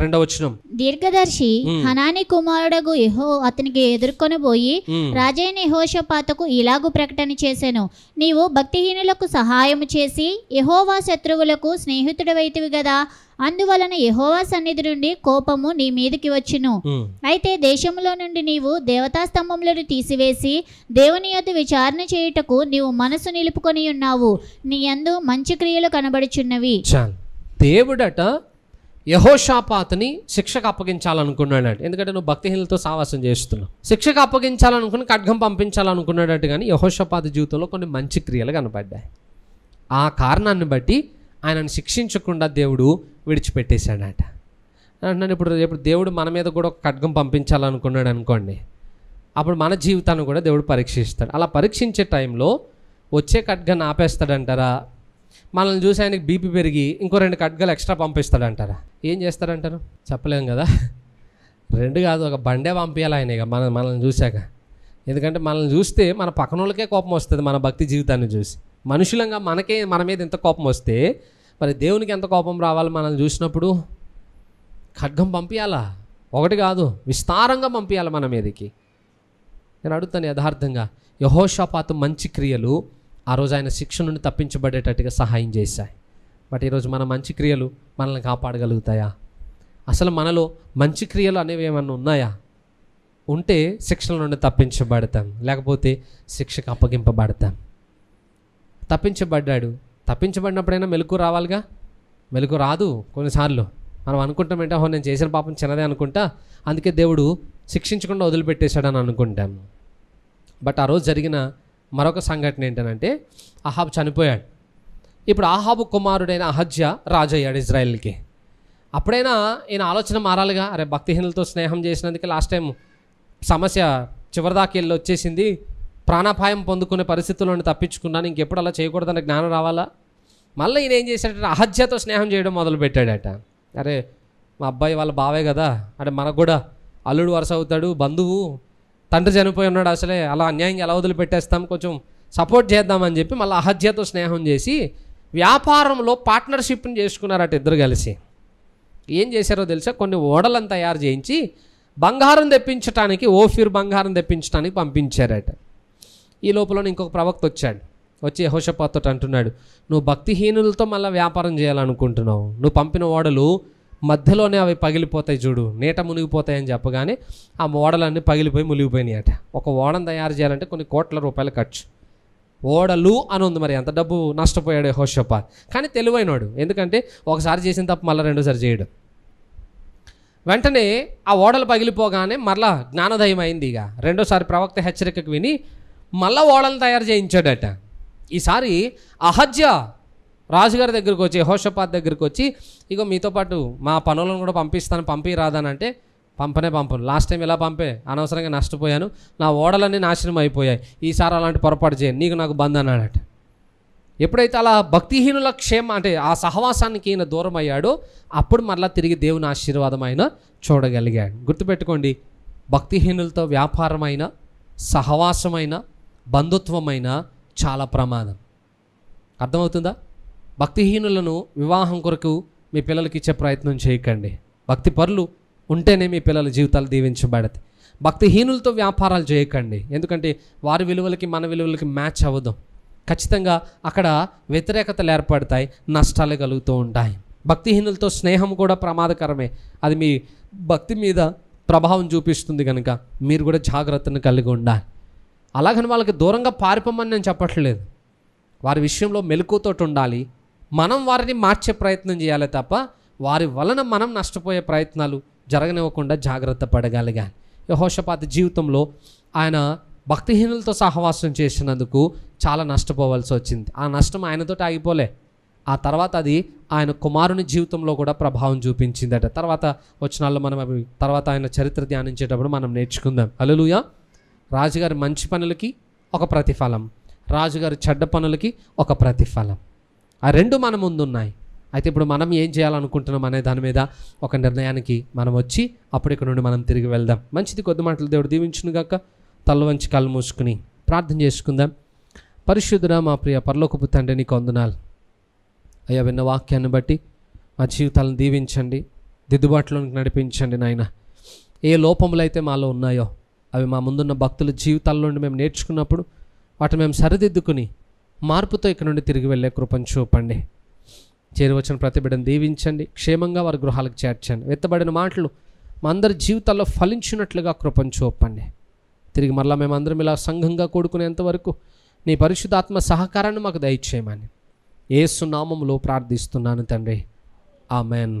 రెండవ వచనం దీర్ఘదర్శి హనాని కుమారుడగు యహో అతనికి ఎదుర్కొని పోయి రాజైన యహోషపాతకు ఇలాగు ప్రకటన చేశాను నీవు భక్తిహీనులకు సహాయం చేసి యహోవా శత్రువులకు స్నేహితుడవైతివి కదా అందువలన యహోవా సన్నిధి నుండి కోపము నీ మీదకి వచ్చును అయితే దేశంలో నుండి నీవు దేవతా స్తంభములను తీసివేసి దేవుని యొద్ విచారణ చేయుటకు నీవు మనసు నిలుపుకొని ఉన్నావు నీ అందు మంచి క్రియలు కనబడుచున్నవి దేవుడట యహోషాపాతని శిక్షకు అప్పగించాలనుకున్నాడట ఎందుకంటే నువ్వు భక్తిహీనులతో సావాసం చేస్తున్నావు శిక్షకు అప్పగించాలనుకుని ఖడ్గం పంపించాలనుకున్నాడు కానీ యహోషపాత జీవితంలో కొన్ని మంచి క్రియలు కనపడ్డాయి ఆ కారణాన్ని బట్టి ఆయనను శిక్షించకుండా దేవుడు విడిచిపెట్టేశాడట అంటున్నాను ఇప్పుడు ఇప్పుడు దేవుడు మన మీద కూడా ఒక ఖడ్గం పంపించాలనుకున్నాడు అనుకోండి అప్పుడు మన జీవితాన్ని కూడా దేవుడు పరీక్షిస్తాడు అలా పరీక్షించే టైంలో వచ్చే ఖడ్గాన్ని ఆపేస్తాడంటారా మనల్ని చూసి ఆయనకి బీపీ పెరిగి ఇంకో రెండు కట్గలు ఎక్స్ట్రా పంపిస్తాడంటారా ఏం చేస్తారంటారు చెప్పలేం కదా రెండు కాదు ఒక బండే పంపించాలి ఆయన ఇక మన మనల్ని చూశాక ఎందుకంటే మనల్ని చూస్తే మన పక్కన వాళ్ళకే కోపం వస్తుంది మన భక్తి జీవితాన్ని చూసి మనుషులంగా మనకే మన మీద ఎంత కోపం వస్తే మరి దేవునికి ఎంత కోపం రావాలి మనల్ని చూసినప్పుడు ఖడ్గం పంపించాలా ఒకటి కాదు విస్తారంగా పంపించాలి మన మీదకి నేను అడుగుతాను యథార్థంగా యహోషపాత మంచి క్రియలు ఆ రోజు ఆయన శిక్ష నుండి తప్పించబడేటట్టుగా సహాయం చేశాయి బట్ ఈరోజు మన మంచి క్రియలు మనల్ని కాపాడగలుగుతాయా అసలు మనలో మంచి క్రియలు అనేవి ఏమన్నా ఉన్నాయా ఉంటే శిక్షల నుండి తప్పించబడతాం లేకపోతే శిక్షకు అప్పగింపబడతాం తప్పించబడ్డాడు తప్పించబడినప్పుడైనా మెలకు రావాలిగా మెలకు రాదు కొన్నిసార్లు మనం అనుకుంటాం ఏంటో నేను చేసిన పాపం చిన్నదే అనుకుంటా అందుకే దేవుడు శిక్షించకుండా వదిలిపెట్టేశాడని అనుకుంటాను బట్ ఆ రోజు జరిగిన మరొక సంఘటన ఏంటంటే అహాబ్ చనిపోయాడు ఇప్పుడు ఆహాబు కుమారుడైన అహజ్య రాజయ్యాడు ఇజ్రాయెల్కి అప్పుడైనా ఈయన ఆలోచన మారాలిగా అరే భక్తిహీనులతో స్నేహం చేసినందుకు లాస్ట్ టైం సమస్య చివరిదాకి వెళ్ళి వచ్చేసింది ప్రాణాపాయం పొందుకునే పరిస్థితుల్లోనే తప్పించుకున్నాను ఇంకెప్పుడు అలా చేయకూడదన్న జ్ఞానం రావాలా మళ్ళీ ఈయన ఏం చేశాడంటే అహజ్యతో స్నేహం చేయడం మొదలుపెట్టాడట అరే మా అబ్బాయి వాళ్ళ బావే కదా అంటే మనకు కూడా అల్లుడు వరుస అవుతాడు బంధువు తండ్రి చనిపోయి ఉన్నాడు అసలే అలా అన్యాయంగా ఎలా వదిలిపెట్టేస్తాం కొంచెం సపోర్ట్ చేద్దామని చెప్పి మళ్ళీ అహజ్యతో స్నేహం చేసి వ్యాపారంలో పార్ట్నర్షిప్ని చేసుకున్నారట ఇద్దరు కలిసి ఏం చేశారో తెలుసా కొన్ని ఓడలను తయారు చేయించి బంగారం తెప్పించడానికి ఓఫీర్ బంగారం తెప్పించడానికి పంపించారట ఈ లోపల ఇంకొక ప్రవక్త వచ్చాడు వచ్చి యహోషపాతోటి అంటున్నాడు నువ్వు భక్తిహీనులతో మళ్ళీ వ్యాపారం చేయాలనుకుంటున్నావు నువ్వు పంపిన ఓడలు మధ్యలోనే అవి పగిలిపోతాయి చూడు నీట మునిగిపోతాయని చెప్పగానే ఆ ఓడలన్నీ పగిలిపోయి మునిగిపోయినాయి అట ఒక ఓడను తయారు చేయాలంటే కొన్ని కోట్ల రూపాయల ఖర్చు ఓడలు అని ఉంది మరి ఎంత డబ్బు నష్టపోయాడు హోషపాల్ కానీ తెలివైనాడు ఎందుకంటే ఒకసారి చేసిన తప్ప మళ్ళీ రెండోసారి చేయడు వెంటనే ఆ ఓడలు పగిలిపోగానే మరలా జ్ఞానోదయం అయింది ఇక రెండోసారి ప్రవక్త హెచ్చరికకు విని మళ్ళా ఓడలు తయారు చేయించాడట ఈసారి అహజ్య రాజుగారి దగ్గరికి వచ్చి హోషపాత్ దగ్గరికి వచ్చి ఇగో మీతో పాటు మా పనులను కూడా పంపిస్తాను పంపి రాదానంటే పంపనే పంపను లాస్ట్ టైం ఎలా పంపే అనవసరంగా నష్టపోయాను నా ఓడలన్నీ నాశనం అయిపోయాయి ఈసారి అలాంటి పొరపాటు చేయను నీకు నాకు బంద్ అన్నాడట ఎప్పుడైతే అలా భక్తిహీనుల క్షేమ అంటే ఆ సహవాసానికి ఈయన దూరం అయ్యాడో అప్పుడు మరలా తిరిగి దేవుని ఆశీర్వాదం ఆయన చూడగలిగాడు గుర్తుపెట్టుకోండి భక్తిహీనులతో వ్యాపారమైన సహవాసమైన బంధుత్వమైన చాలా ప్రమాదం అర్థమవుతుందా భక్తిహీనులను వివాహం కొరకు మీ పిల్లలకి ఇచ్చే ప్రయత్నం చేయకండి భక్తి పరులు ఉంటేనే మీ పిల్లల జీవితాలు దీవించబడతాయి భక్తిహీనులతో వ్యాపారాలు చేయకండి ఎందుకంటే వారి విలువలకి మన విలువలకి మ్యాచ్ అవ్వదు ఖచ్చితంగా అక్కడ వ్యతిరేకతలు ఏర్పడతాయి నష్టాలు కలుగుతూ ఉంటాయి భక్తిహీనులతో స్నేహం కూడా ప్రమాదకరమే అది మీ భక్తి మీద ప్రభావం చూపిస్తుంది కనుక మీరు కూడా జాగ్రత్తను కలిగి ఉండాలి అలాగని వాళ్ళకి దూరంగా పారిపోమని నేను చెప్పట్లేదు వారి విషయంలో మెలకుతోటి ఉండాలి మనం వారిని మార్చే ప్రయత్నం చేయాలి తప్ప వారి వలన మనం నష్టపోయే ప్రయత్నాలు జరగనివ్వకుండా జాగ్రత్త పడగలిగాను యహోషపాత జీవితంలో ఆయన భక్తిహీనులతో సహవాసం చేసినందుకు చాలా నష్టపోవాల్సి వచ్చింది ఆ నష్టం ఆయనతో ఆగిపోలే ఆ తర్వాత అది ఆయన కుమారుని జీవితంలో కూడా ప్రభావం చూపించిందట తర్వాత వచ్చినాళ్ళు మనం అవి తర్వాత ఆయన చరిత్ర ధ్యానించేటప్పుడు మనం నేర్చుకుందాం అలలుయ రాజుగారి మంచి పనులకి ఒక ప్రతిఫలం రాజుగారి చెడ్డ పనులకి ఒక ప్రతిఫలం ఆ రెండు మన ముందున్నాయి అయితే ఇప్పుడు మనం ఏం చేయాలనుకుంటున్నాం అనే దాని మీద ఒక నిర్ణయానికి మనం వచ్చి అప్పుడు ఇక్కడ నుండి మనం తిరిగి వెళ్దాం మంచిది కొద్ది మాటలు దేవుడు దీవించును గాక తల్ల వంచి కళ్ళు మూసుకుని ప్రార్థన చేసుకుందాం పరిశుద్ధుడ మా ప్రియ పరలోకపు తండ్రి నీకు అందునాలు అయ్యా విన్న వాక్యాన్ని బట్టి మా జీవితాలను దీవించండి దిద్దుబాటులోనికి నడిపించండి నాయన ఏ లోపములైతే మాలో ఉన్నాయో అవి మా ముందున్న భక్తుల నుండి మేము నేర్చుకున్నప్పుడు వాటిని మేము సరిదిద్దుకుని మార్పుతో ఇక్కడ నుండి తిరిగి వెళ్ళే కృపను చూపండి చేరువచ్చిన ప్రతి దీవించండి క్షేమంగా వారి గృహాలకు చేర్చండి వెత్తబడిన మాటలు మా అందరి జీవితాల్లో ఫలించినట్లుగా కృపను చూపండి తిరిగి మరలా మేమందరం ఇలా సంఘంగా కూడుకునేంతవరకు నీ పరిశుద్ధాత్మ సహకారాన్ని మాకు దయచేయమని ఏ సునామంలో ప్రార్థిస్తున్నాను తండ్రి ఆమెన్